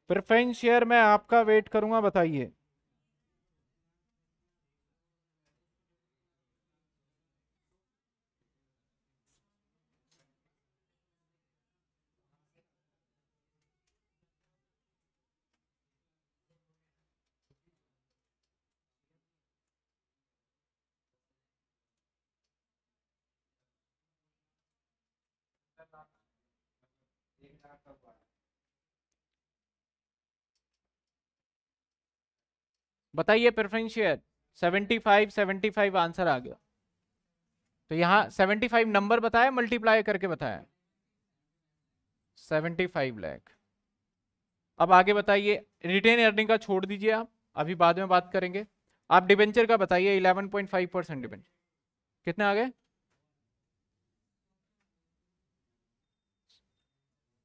प्रेफरेंस शेयर मैं आपका वेट करूंगा बताइए Thank you. बताइए फाइव 75 75 आंसर आ गया तो यहाँ 75 नंबर बताया मल्टीप्लाई करके बताया 75 लाख अब आगे बताइए रिटेन अर्निंग का छोड़ दीजिए आप अभी बाद में बात करेंगे आप डिबेंचर का बताइए 11.5 परसेंट डिबेंचर कितने आ गए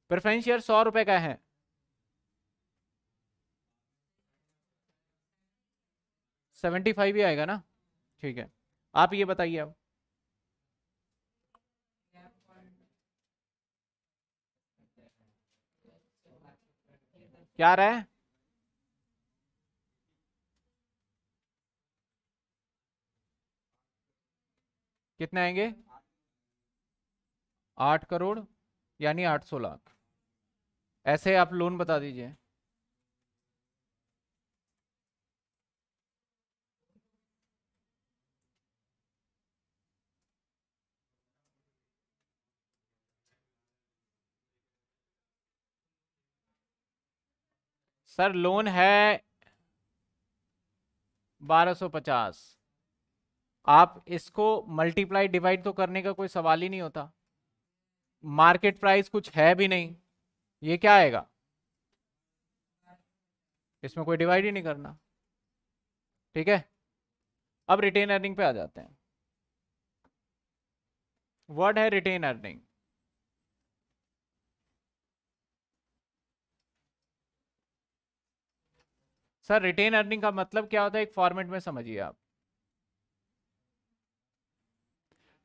प्रेफरेंस शेयर सौ रुपए का है सेवेंटी फाइव ही आएगा ना ठीक है आप ये बताइए अब क्या रहा है कितने आएंगे आठ करोड़ यानी आठ सौ लाख ऐसे आप लोन बता दीजिए सर लोन है बारह पचास आप इसको मल्टीप्लाई डिवाइड तो करने का कोई सवाल ही नहीं होता मार्केट प्राइस कुछ है भी नहीं ये क्या आएगा इसमें कोई डिवाइड ही नहीं करना ठीक है अब रिटेन अर्निंग पे आ जाते हैं वर्ड है retain earning sir retain earning का मतलब क्या होता है एक फॉर्मेट में समझिए आप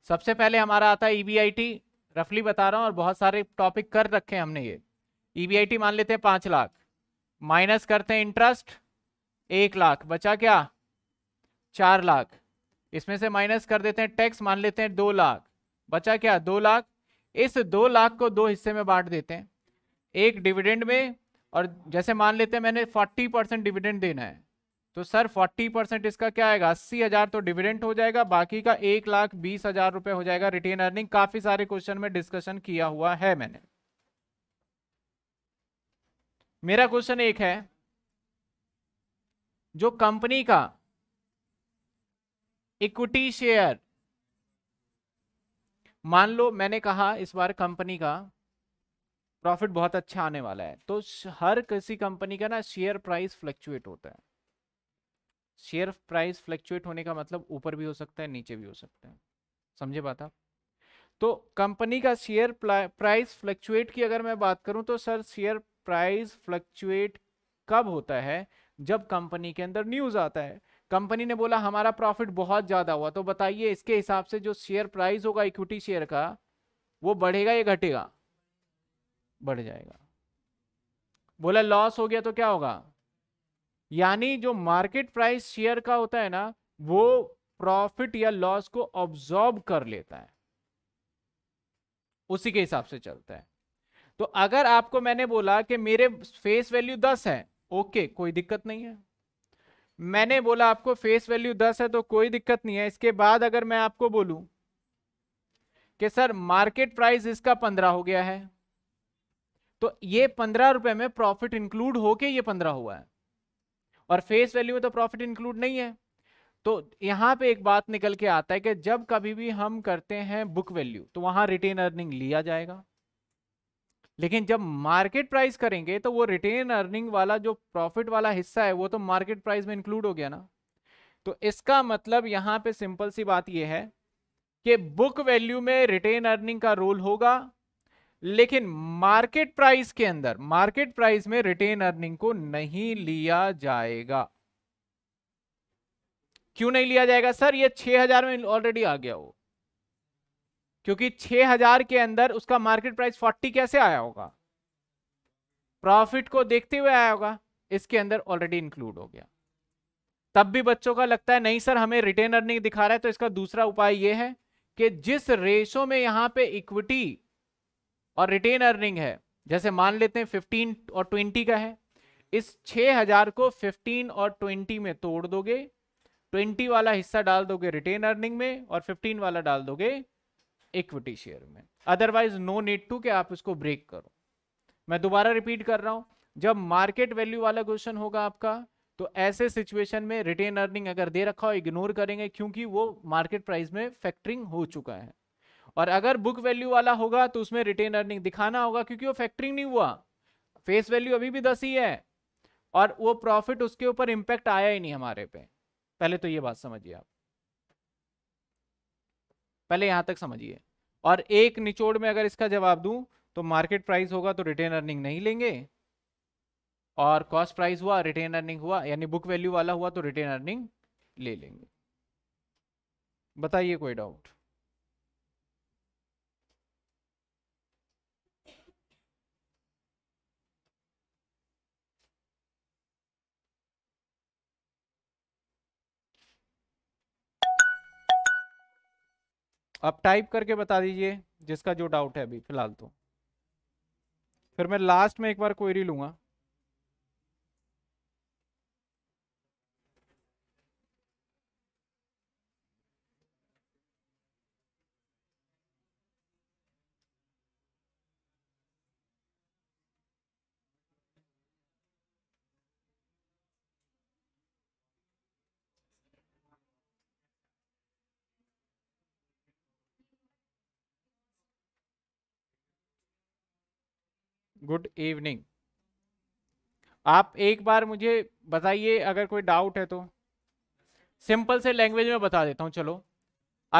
सबसे पहले हमारा आता है ईबीआईटी e रफली बता रहा हूं और बहुत सारे टॉपिक कर रखे हैं हमने ये ईबीआईटी e मान लेते हैं पांच लाख माइनस करते हैं इंटरेस्ट एक लाख बचा क्या चार लाख इसमें से माइनस कर देते हैं टैक्स मान लेते हैं दो लाख बचा क्या दो लाख इस दो लाख को दो हिस्से में बांट देते हैं एक डिविडेंड में और जैसे मान लेते हैं मैंने फोर्टी परसेंट डिविडेंड देना है तो सर फोर्टी परसेंट इसका क्या आएगा अस्सी हज़ार तो डिविडेंट हो जाएगा बाकी का एक लाख बीस हज़ार रुपए हो जाएगा रिटेन अर्निंग काफ़ी सारे क्वेश्चन में डिस्कशन किया हुआ है मैंने मेरा क्वेश्चन एक है जो कंपनी का इक्विटी शेयर मान लो मैंने कहा इस बार कंपनी का प्रॉफिट बहुत अच्छा आने वाला है तो हर किसी कंपनी का ना शेयर प्राइस फ्लक्चुएट होता है शेयर प्राइस फ्लक्चुएट होने का मतलब ऊपर भी हो सकता है नीचे भी हो सकता है समझे बात आप तो कंपनी का शेयर प्राइस फ्लक्चुएट की अगर मैं बात करूं तो सर शेयर प्राइस फ्लक्चुएट कब होता है जब कंपनी के अंदर न्यूज आता है कंपनी ने बोला हमारा प्रॉफिट बहुत ज्यादा हुआ तो बताइए इसके हिसाब से जो शेयर प्राइस होगा इक्विटी शेयर का वो बढ़ेगा या घटेगा बढ़ जाएगा बोला लॉस हो गया तो क्या होगा यानी जो मार्केट प्राइस शेयर का होता है ना वो प्रॉफिट या लॉस को ऑब्जॉर्ब कर लेता है उसी के हिसाब से चलता है तो अगर आपको मैंने बोला कि मेरे फेस वैल्यू दस है ओके कोई दिक्कत नहीं है मैंने बोला आपको फेस वैल्यू दस है तो कोई दिक्कत नहीं है इसके बाद अगर मैं आपको बोलूं कि सर मार्केट प्राइस इसका पंद्रह हो गया है तो ये पंद्रह रुपए में प्रॉफिट इंक्लूड होके ये पंद्रह हुआ है और फेस वैल्यू में तो प्रॉफिट इंक्लूड नहीं है तो यहां पे एक बात निकल के आता है कि जब कभी भी हम करते हैं बुक वैल्यू तो वहां रिटेन अर्निंग लिया जाएगा लेकिन जब मार्केट प्राइस करेंगे तो वो रिटेन अर्निंग वाला जो प्रॉफिट वाला हिस्सा है वो तो मार्केट प्राइस में इंक्लूड हो गया ना तो इसका मतलब यहां पे सिंपल सी बात यह है कि बुक वैल्यू में रिटेन अर्निंग का रोल होगा लेकिन मार्केट प्राइस के अंदर मार्केट प्राइस में रिटेन अर्निंग को नहीं लिया जाएगा क्यों नहीं लिया जाएगा सर ये 6000 में ऑलरेडी आ गया हो क्योंकि 6000 के अंदर उसका मार्केट प्राइस 40 कैसे आया होगा प्रॉफिट को देखते हुए आया होगा इसके अंदर ऑलरेडी इंक्लूड हो गया तब भी बच्चों का लगता है नहीं सर हमें रिटेन अर्निंग दिखा रहा है तो इसका दूसरा उपाय यह है कि जिस रेशो में यहां पे इक्विटी और रिटेन अर्निंग है जैसे मान लेते हैं फिफ्टीन और ट्वेंटी का है इस छः हजार को फिफ्टीन और ट्वेंटी में तोड़ दोगे ट्वेंटी वाला हिस्सा डाल दोगे रिटेन अर्निंग में और फिफ्टीन वाला डाल दोगे इक्विटी शेयर में अदरवाइज नो नीड टू के आप इसको ब्रेक करो मैं दोबारा रिपीट कर रहा हूँ जब मार्केट वैल्यू वाला क्वेश्चन होगा आपका तो ऐसे सिचुएशन में रिटेन अर्निंग अगर दे रखा हो इग्नोर करेंगे क्योंकि वो मार्केट प्राइस में फैक्टरिंग हो चुका है और अगर बुक वैल्यू वाला होगा तो उसमें रिटेन अर्निंग दिखाना होगा क्योंकि वो फैक्टरिंग नहीं हुआ फेस वैल्यू अभी भी दस ही है और वो प्रॉफिट उसके ऊपर इंपैक्ट आया ही नहीं हमारे पे पहले तो ये बात समझिए आप पहले यहां तक समझिए और एक निचोड़ में अगर इसका जवाब दूं तो मार्केट प्राइस होगा तो रिटेन अर्निंग नहीं लेंगे और कॉस्ट प्राइस हुआ रिटेन अर्निंग हुआ यानी बुक वैल्यू वाला हुआ तो रिटेन अर्निंग ले लेंगे बताइए कोई डाउट आप टाइप करके बता दीजिए जिसका जो डाउट है अभी फिलहाल तो फिर मैं लास्ट में एक बार क्वेरी लूँगा गुड इवनिंग आप एक बार मुझे बताइए अगर कोई डाउट है तो सिंपल से लैंग्वेज में बता देता हूँ चलो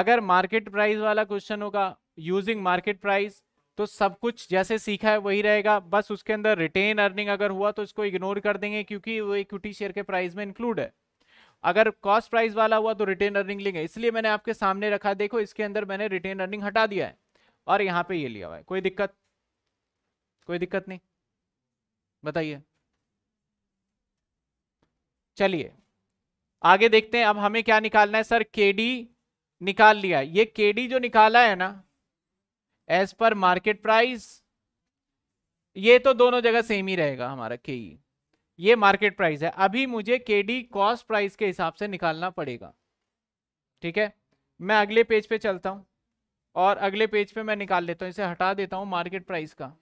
अगर मार्केट प्राइस वाला क्वेश्चन होगा यूजिंग मार्केट प्राइस तो सब कुछ जैसे सीखा है वही रहेगा बस उसके अंदर रिटेन अर्निंग अगर हुआ तो इसको इग्नोर कर देंगे क्योंकि वो इक्विटी शेयर के प्राइस में इंक्लूड है अगर कॉस्ट प्राइस वाला हुआ तो रिटेन अर्निंग लेंगे इसलिए मैंने आपके सामने रखा देखो इसके अंदर मैंने रिटेन अर्निंग हटा दिया है और यहाँ पे ये लिया हुआ है कोई दिक्कत कोई दिक्कत नहीं बताइए चलिए आगे देखते हैं अब हमें क्या निकालना है सर केडी निकाल लिया ये केडी जो निकाला है ना एज पर मार्केट प्राइस ये तो दोनों जगह सेम ही रहेगा हमारा के e। ये मार्केट प्राइस है अभी मुझे के डी कॉस्ट प्राइस के हिसाब से निकालना पड़ेगा ठीक है मैं अगले पेज पे चलता हूं और अगले पेज पे मैं निकाल लेता हूं इसे हटा देता हूँ मार्केट प्राइस का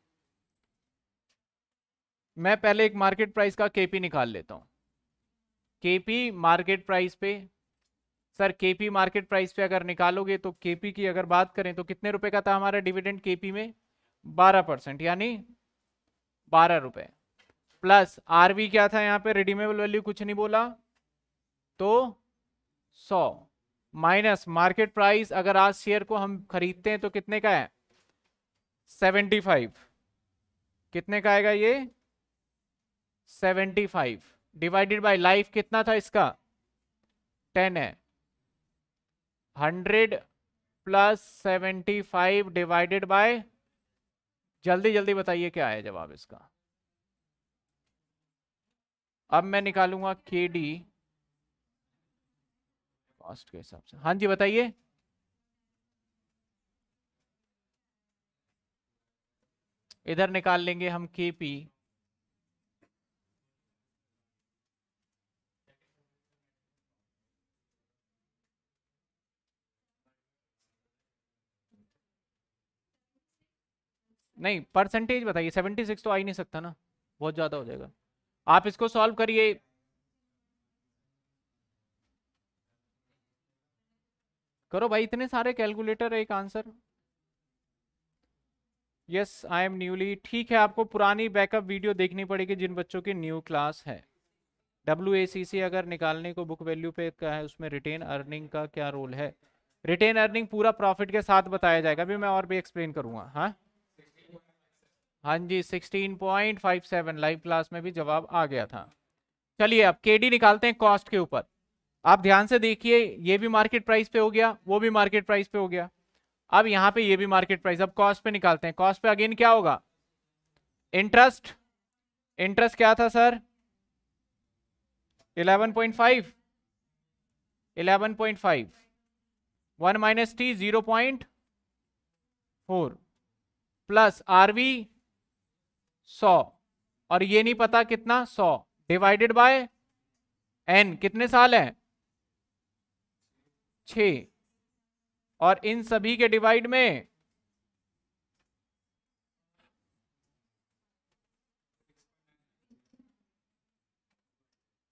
मैं पहले एक मार्केट प्राइस का केपी निकाल लेता हूँ केपी मार्केट प्राइस पे सर केपी मार्केट प्राइस पे अगर निकालोगे तो केपी की अगर बात करें तो कितने रुपए का था हमारा डिविडेंड केपी में बारह परसेंट यानी बारह रुपए प्लस आरवी क्या था यहाँ पे रिडीमेबल वैल्यू कुछ नहीं बोला तो सौ माइनस मार्केट प्राइस अगर आज शेयर को हम खरीदते हैं तो कितने का है सेवेंटी फाइव कितने का आएगा ये seventy five divided by life कितना था इसका टेन है hundred plus seventy five divided by जल्दी जल्दी बताइए क्या है जवाब इसका अब मैं निकालूंगा के डी कॉस्ट के हिसाब से हाँ जी बताइए इधर निकाल लेंगे हम के पी नहीं परसेंटेज बताइए सेवेंटी सिक्स तो आ ही नहीं सकता ना बहुत ज़्यादा हो जाएगा आप इसको सॉल्व करिए करो भाई इतने सारे कैलकुलेटर है एक answer yes I am newly ठीक है आपको पुरानी बैकअप वीडियो देखनी पड़ेगी जिन बच्चों की न्यू क्लास है डब्ल्यू ए सी सी अगर निकालने को बुक वैल्यू पे का है उसमें रिटेन अर्निंग का क्या रोल है रिटेन अर्निंग पूरा प्रॉफिट के साथ बताया जाएगा अभी मैं और भी एक्सप्लेन करूंगा हाँ हाँ जी 16.57 लाइव क्लास में भी जवाब आ गया था चलिए अब केडी निकालते हैं कॉस्ट के ऊपर आप ध्यान से देखिए ये भी मार्केट प्राइस पे हो गया वो भी मार्केट प्राइस पे हो गया अब यहाँ पे ये भी मार्केट प्राइस अब कॉस्ट पे निकालते हैं कॉस्ट पे अगेन क्या होगा इंटरेस्ट इंटरेस्ट क्या था sir 11.5 11.5 one minus T zero point four plus RV सौ और ये नहीं पता कितना सौ डिवाइडेड बाय एन कितने साल है छ और इन सभी के डिवाइड में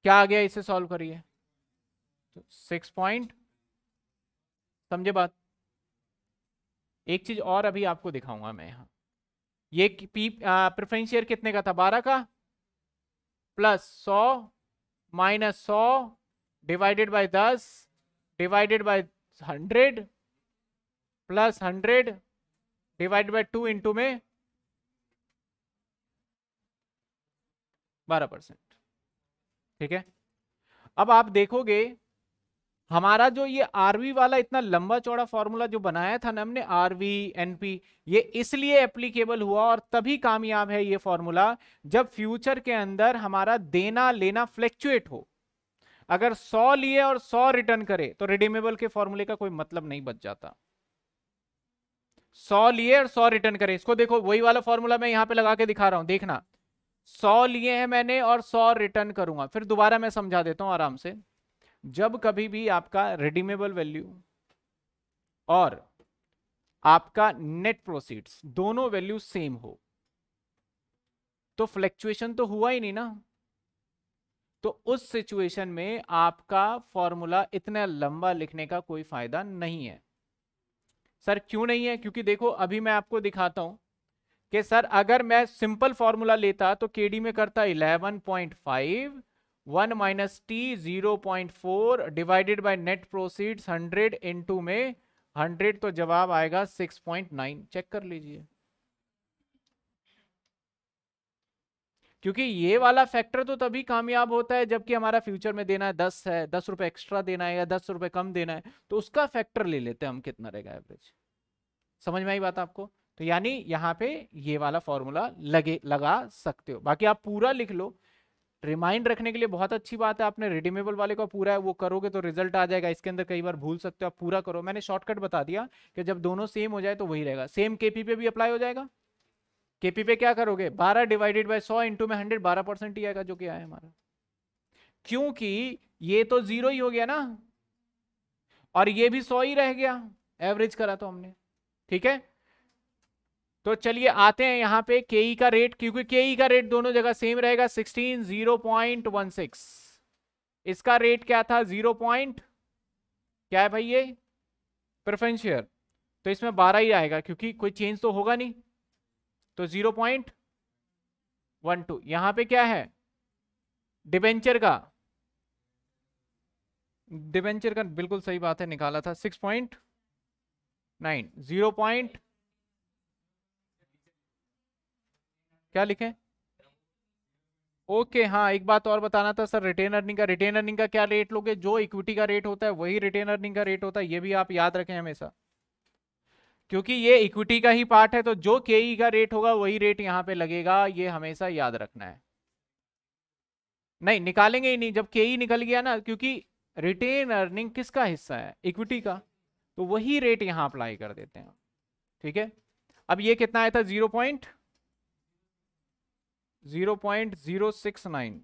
क्या आ गया इसे सॉल्व करिए सिक्स तो पॉइंट समझे बात एक चीज और अभी आपको दिखाऊंगा मैं यहां ये पी शेयर कितने का था बारह का प्लस सौ माइनस सौ डिवाइडेड बाय दस divided by hundred plus hundred divided by two into में बारह परसेंट ठीक है अब आप देखोगे हमारा जो ये आरवी वाला इतना लंबा चौड़ा फॉर्मूला जो बनाया था ना हमने आरवी एनपी ये इसलिए एप्लीकेबल हुआ और तभी कामयाब है ये फॉर्मूला जब फ्यूचर के अंदर हमारा देना लेना फ्लैक्चुएट हो अगर 100 लिए और 100 रिटर्न करे तो रिडीमेबल के फॉर्मूले का कोई मतलब नहीं बच जाता 100 लिए और 100 रिटर्न करे इसको देखो वही वाला फॉर्मूला मैं यहाँ पे लगा के दिखा रहा हूं देखना 100 लिए हैं मैंने और 100 रिटर्न करूंगा फिर दोबारा मैं समझा देता हूँ आराम से जब कभी भी आपका रिडीमेबल वैल्यू और आपका नेट प्रोसीड्स दोनों वैल्यू सेम हो तो फ्लैक्चुएशन तो हुआ ही नहीं ना तो उस सिचुएशन में आपका फॉर्मूला इतना लंबा लिखने का कोई फायदा नहीं है सर क्यों नहीं है क्योंकि देखो अभी मैं आपको दिखाता हूं कि सर अगर मैं सिंपल फॉर्मूला लेता तो केडी में करता 11.5 one minus T zero point four divided by net proceeds hundred in में हंड्रेड तो जवाब आएगा सिक्स पॉइंट नाइन चेक कर लीजिए क्योंकि ये वाला फैक्टर तो तभी कामयाब होता है जबकि हमारा फ्यूचर में देना है दस है दस रुपए एक्स्ट्रा देना है या दस रुपए कम देना है तो उसका फैक्टर ले लेते हैं हम कितना रहेगा एवरेज समझ में आई बात आपको तो यानी यहाँ पे ये वाला फॉर्मूला लगे लगा सकते हो बाकी आप पूरा लिख लो रिमाइंड रखने के लिए बहुत अच्छी बात है आपने रिडीमेबल वाले को पूरा है वो करोगे तो रिजल्ट आ जाएगा इसके अंदर कई बार भूल सकते हो आप पूरा करो मैंने शॉर्टकट बता दिया कि जब दोनों सेम हो जाए तो वही रहेगा सेम केपी पे भी अप्लाई हो जाएगा केपी पे क्या करोगे 12 डिवाइडेड बाय 100 इंटू में 100 12 परसेंट ही आएगा जो कि आया हमारा क्योंकि ये तो जीरो ही हो गया ना और ये भी सौ ही रह गया एवरेज करा तो हमने ठीक है तो चलिए आते हैं यहाँ पे के ई e का रेट क्योंकि के ई e का रेट दोनों जगह सेम रहेगा sixteen zero point one six इसका रेट क्या था जीरो पॉइंट क्या है भाई ये प्रेफरेंस तो इसमें बारह ही आएगा क्योंकि कोई चेंज तो होगा नहीं तो जीरो पॉइंट वन टू यहाँ पे क्या है डिबेंचर का डिबेंचर का बिल्कुल सही बात है निकाला था six point nine zero point क्या लिखें ओके हाँ एक बात और बताना था सर रिटेन अर्निंग का रिटेन अर्निंग का क्या रेट लोगे जो इक्विटी का रेट होता है वही रिटेन अर्निंग का रेट होता है ये भी आप याद रखें हमेशा क्योंकि ये इक्विटी का ही पार्ट है तो जो के e का रेट होगा वही रेट यहाँ पे लगेगा ये हमेशा याद रखना है नहीं निकालेंगे ही नहीं जब के e निकल गया ना क्योंकि रिटेन अर्निंग किसका हिस्सा है इक्विटी का तो वही रेट यहाँ अप्लाई कर देते हैं ठीक है अब ये कितना आया था zero point zero point zero six nine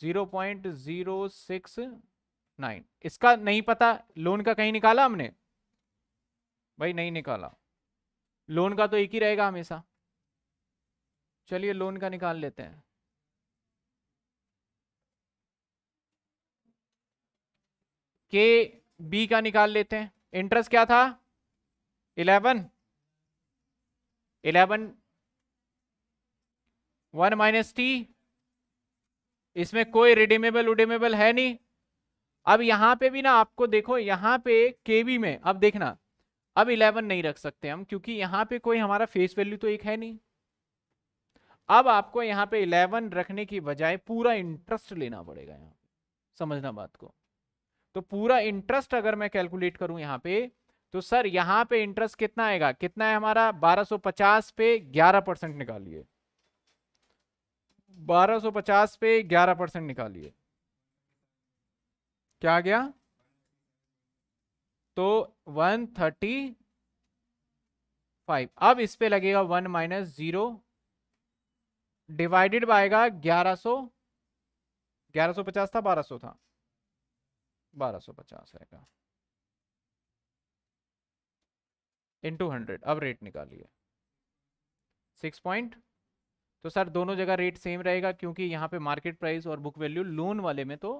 zero point zero six nine इसका नहीं पता लोन का कहीं निकाला हमने भाई नहीं निकाला लोन का तो एक ही रहेगा हमेशा चलिए लोन का निकाल लेते हैं के बी का निकाल लेते हैं इंटरेस्ट क्या था eleven eleven one minus T इसमें कोई रिडीमेबल उडीमेबल है नहीं अब यहाँ पे भी ना आपको देखो यहाँ पे के बी में अब देखना अब इलेवन नहीं रख सकते हम क्योंकि यहाँ पे कोई हमारा फेस वैल्यू तो एक है नहीं अब आपको यहाँ पे इलेवन रखने की बजाय पूरा इंटरेस्ट लेना पड़ेगा यहाँ समझना बात को तो पूरा इंटरेस्ट अगर मैं कैलकुलेट करूं यहाँ पे तो सर यहाँ पे इंटरेस्ट कितना आएगा कितना है हमारा 1250 पे 11 परसेंट निकालिए 1250 पे 11 परसेंट निकालिए क्या गया तो 135 अब इस पे लगेगा 1 माइनस जीरो डिवाइडेड बायगा 1100 1150 था 1200 था 1250 आएगा टू हंड्रेड अब रेट निकालिए सिक्स पॉइंट तो सर दोनों जगह रेट सेम रहेगा क्योंकि यहाँ पे मार्केट प्राइस और बुक वैल्यू लोन वाले में तो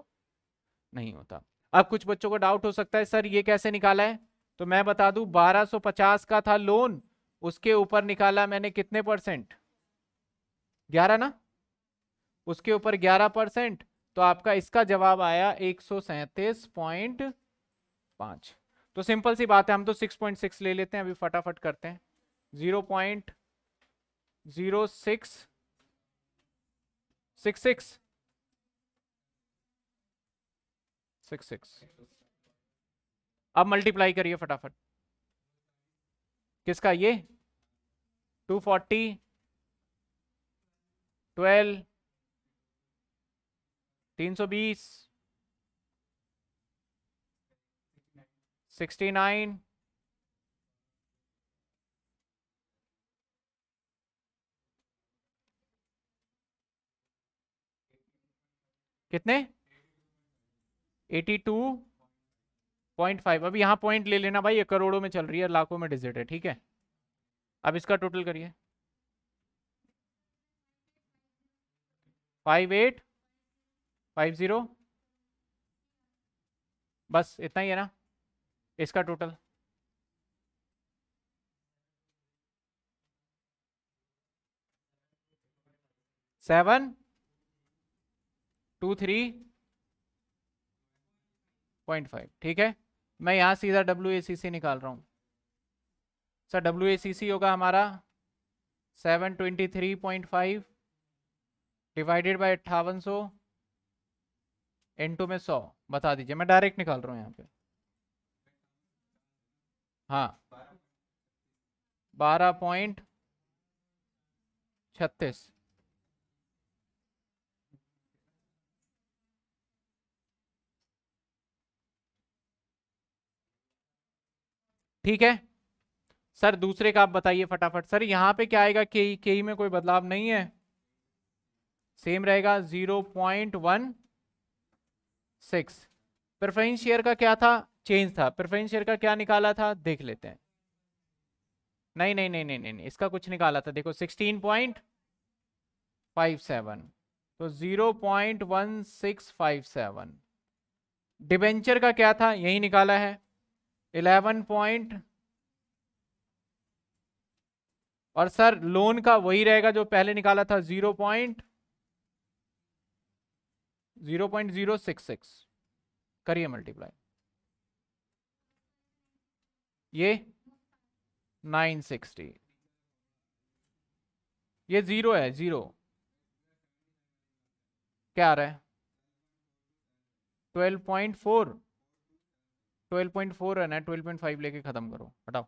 नहीं होता अब कुछ बच्चों का डाउट हो सकता है सर ये कैसे निकाला है तो मैं बता दू 1250 का था लोन उसके ऊपर निकाला मैंने कितने परसेंट 11 ना उसके ऊपर 11 परसेंट तो आपका इसका जवाब आया एक पांच तो सिंपल सी बात है हम तो 6.6 ले लेते हैं अभी फटाफट करते हैं zero point zero six six six six six अब मल्टीप्लाई करिए फटाफट किसका ये टू फोर्टी ट्वेल्व तीन सौ बीस सिक्सटी नाइन कितने 82.5 अभी यहां पॉइंट ले लेना भाई ये करोड़ों में चल रही है लाखों में डिजिट है ठीक है अब इसका टोटल करिए फाइव एट फाइव ज़ीरो बस इतना ही है ना इसका total seven two three point five ठीक है मैं यहाँ सीधा डब्ल्यू ए सी सी निकाल रहा हूँ sir W A C C होगा हमारा seven twenty three point five divided by अट्ठावन सौ इंटू में सौ बता दीजिए मैं डायरेक्ट निकाल रहा हूँ यहाँ पे हाँ बारह पॉइंट छत्तीस ठीक है सर दूसरे का आप बताइए फटाफट सर यहाँ पे क्या आएगा के के में कोई बदलाव नहीं है सेम रहेगा zero point one six preference share का क्या था चेंज था प्रेफरेंस शेयर का क्या निकाला था देख लेते हैं नहीं नहीं नहीं नहीं नहीं, नहीं इसका कुछ निकाला था देखो सिक्सटीन पॉइंट फाइव सेवन तो zero point one six five seven debenture का क्या था यही निकाला है इलेवन पॉइंट और सर लोन का वही रहेगा जो पहले निकाला था zero point zero point zero six six करिए मल्टीप्लाई ये नाइन सिक्सटी ये जीरो है जीरो क्या आ रहा है ट्वेल्व पॉइंट फोर 12.4 पॉइंट रहना है 12.5 लेके ख़त्म करो हटाओ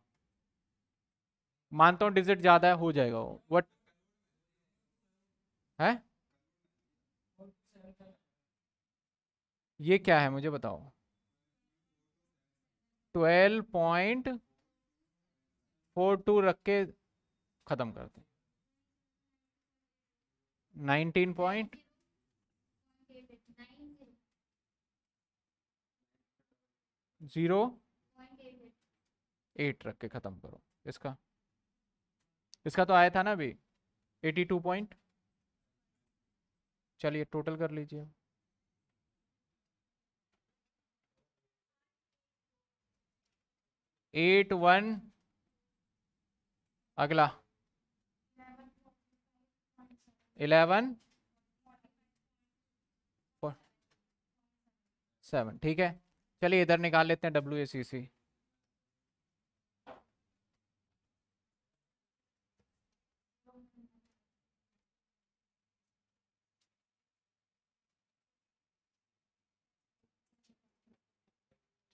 मानता हूँ डिजिट ज़्यादा है हो जाएगा वो वट है ये क्या है मुझे बताओ 12.42 रख के ख़त्म करते नाइनटीन पॉइंट जीरो एट रख के ख़त्म करो इसका इसका तो आया था ना अभी एटी टू पॉइंट चलिए टोटल कर लीजिए एट वन अगला इलेवन सेवन ठीक है चलिए इधर निकाल लेते हैं डब्ल्यू ए सी सी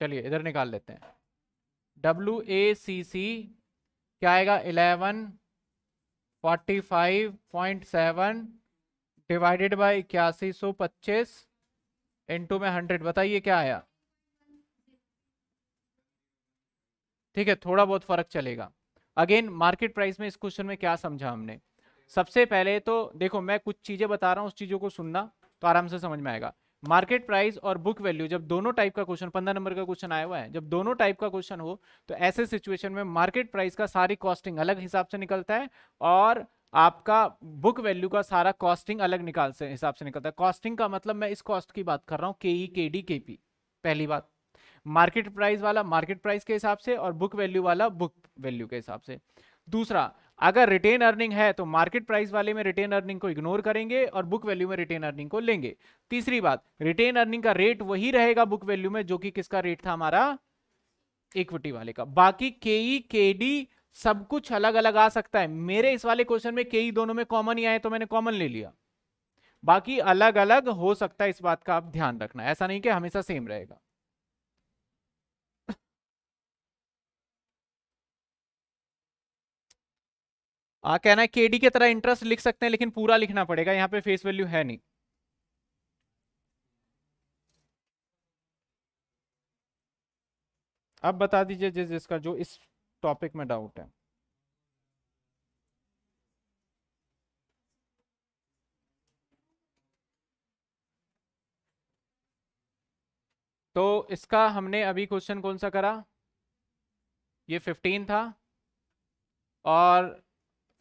चलिए इधर निकाल लेते हैं डब्ल्यू ए सी सी क्या आएगा eleven forty five point seven divided by इक्यासी सौ पच्चीस इंटू में हंड्रेड बताइए क्या आया ठीक है थोड़ा बहुत फर्क चलेगा अगेन मार्केट प्राइस में इस क्वेश्चन में क्या समझा हमने सबसे पहले तो देखो मैं कुछ चीजें बता रहा हूँ उस चीजों को सुनना तो आराम से समझ में आएगा मार्केट प्राइस और बुक वैल्यू जब दोनों टाइप का क्वेश्चन पंद्रह नंबर का क्वेश्चन आया हुआ है जब दोनों टाइप का क्वेश्चन हो तो ऐसे सिचुएशन में मार्केट प्राइस का सारी कॉस्टिंग अलग हिसाब से निकलता है और आपका बुक वैल्यू का सारा कॉस्टिंग अलग निकाल से हिसाब से निकलता है कॉस्टिंग का मतलब मैं इस कॉस्ट की बात कर रहा हूँ के ई के डी के पी पहली बात मार्केट प्राइस वाला मार्केट प्राइस के हिसाब से और बुक वैल्यू वाला बुक वैल्यू के हिसाब से दूसरा अगर रिटेन अर्निंग है तो मार्केट प्राइस वाले में रिटेन अर्निंग को इग्नोर करेंगे और बुक वैल्यू में रिटेन अर्निंग को लेंगे तीसरी बात रिटेन अर्निंग का रेट वही रहेगा बुक वैल्यू में जो कि किसका रेट था हमारा इक्विटी वाले का बाकी केई डी सब कुछ अलग अलग आ सकता है मेरे इस वाले क्वेश्चन में केई दोनों में कॉमन ही आए तो मैंने कॉमन ले लिया बाकी अलग अलग हो सकता है इस बात का आप ध्यान रखना ऐसा नहीं कि हमेशा सेम रहेगा आ कहना है केडी की तरह इंटरेस्ट लिख सकते हैं लेकिन पूरा लिखना पड़ेगा यहाँ पे फेस वैल्यू है नहीं अब बता दीजिए जिस जिसका जो इस टॉपिक में डाउट है तो इसका हमने अभी क्वेश्चन कौन सा करा ये फिफ्टीन था और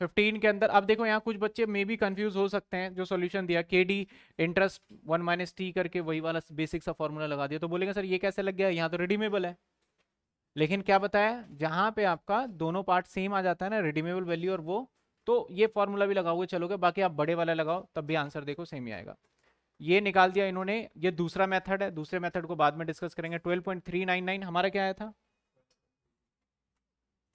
फिफ्टीन के अंदर अब देखो यहाँ कुछ बच्चे मे भी कन्फ्यूज हो सकते हैं जो सोल्यूशन दिया K D interest one minus T करके वही वाला बेसिक सा फॉर्मूला लगा दिया तो बोलेंगे सर ये कैसे लग गया यहाँ तो रिडीमेबल है लेकिन क्या बताया जहाँ पे आपका दोनों पार्ट सेम आ जाता है ना रिडीमेबल वैल्यू और वो तो ये फॉर्मूला भी लगाओगे चलोगे बाकी आप बड़े वाला लगाओ तब भी आंसर देखो सेम ही आएगा ये निकाल दिया इन्होंने ये दूसरा मेथड है दूसरे मेथड को बाद में डिस्कस करेंगे 12.399 हमारा क्या आया था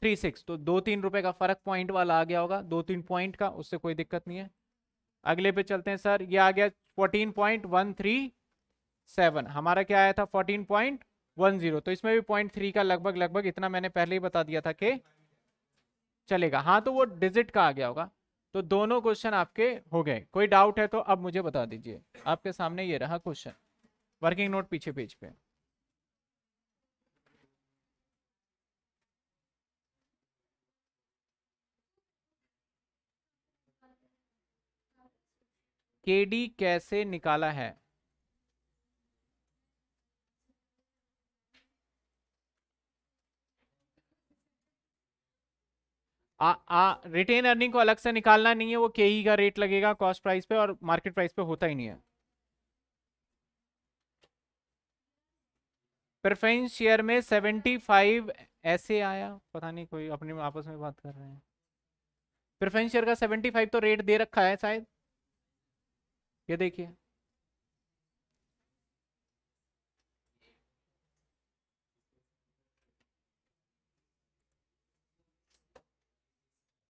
थ्री सिक्स तो दो तीन रुपए का फर्क पॉइंट वाला आ गया होगा दो तीन पॉइंट का उससे कोई दिक्कत नहीं है अगले पे चलते हैं सर ये आ गया fourteen point one three seven हमारा क्या आया था फोर्टीन पॉइंट वन जीरो तो इसमें भी पॉइंट थ्री का लगभग लगभग इतना मैंने पहले ही बता दिया था कि चलेगा हाँ तो वो डिजिट का आ गया होगा तो दोनों क्वेश्चन आपके हो गए कोई डाउट है तो अब मुझे बता दीजिए आपके सामने ये रहा क्वेश्चन वर्किंग नोट पीछे पेज पे केडी कैसे निकाला है आ, आ रिटेन अर्निंग को अलग से निकालना नहीं है वो के ही e का रेट लगेगा कॉस्ट प्राइस पे और मार्केट प्राइस पे होता ही नहीं है प्रेफरेंस शेयर में सेवेंटी फाइव ऐसे आया पता नहीं कोई अपने आपस में बात कर रहे हैं प्रेफरेंस शेयर का सेवेंटी फाइव तो रेट दे रखा है शायद ये देखिए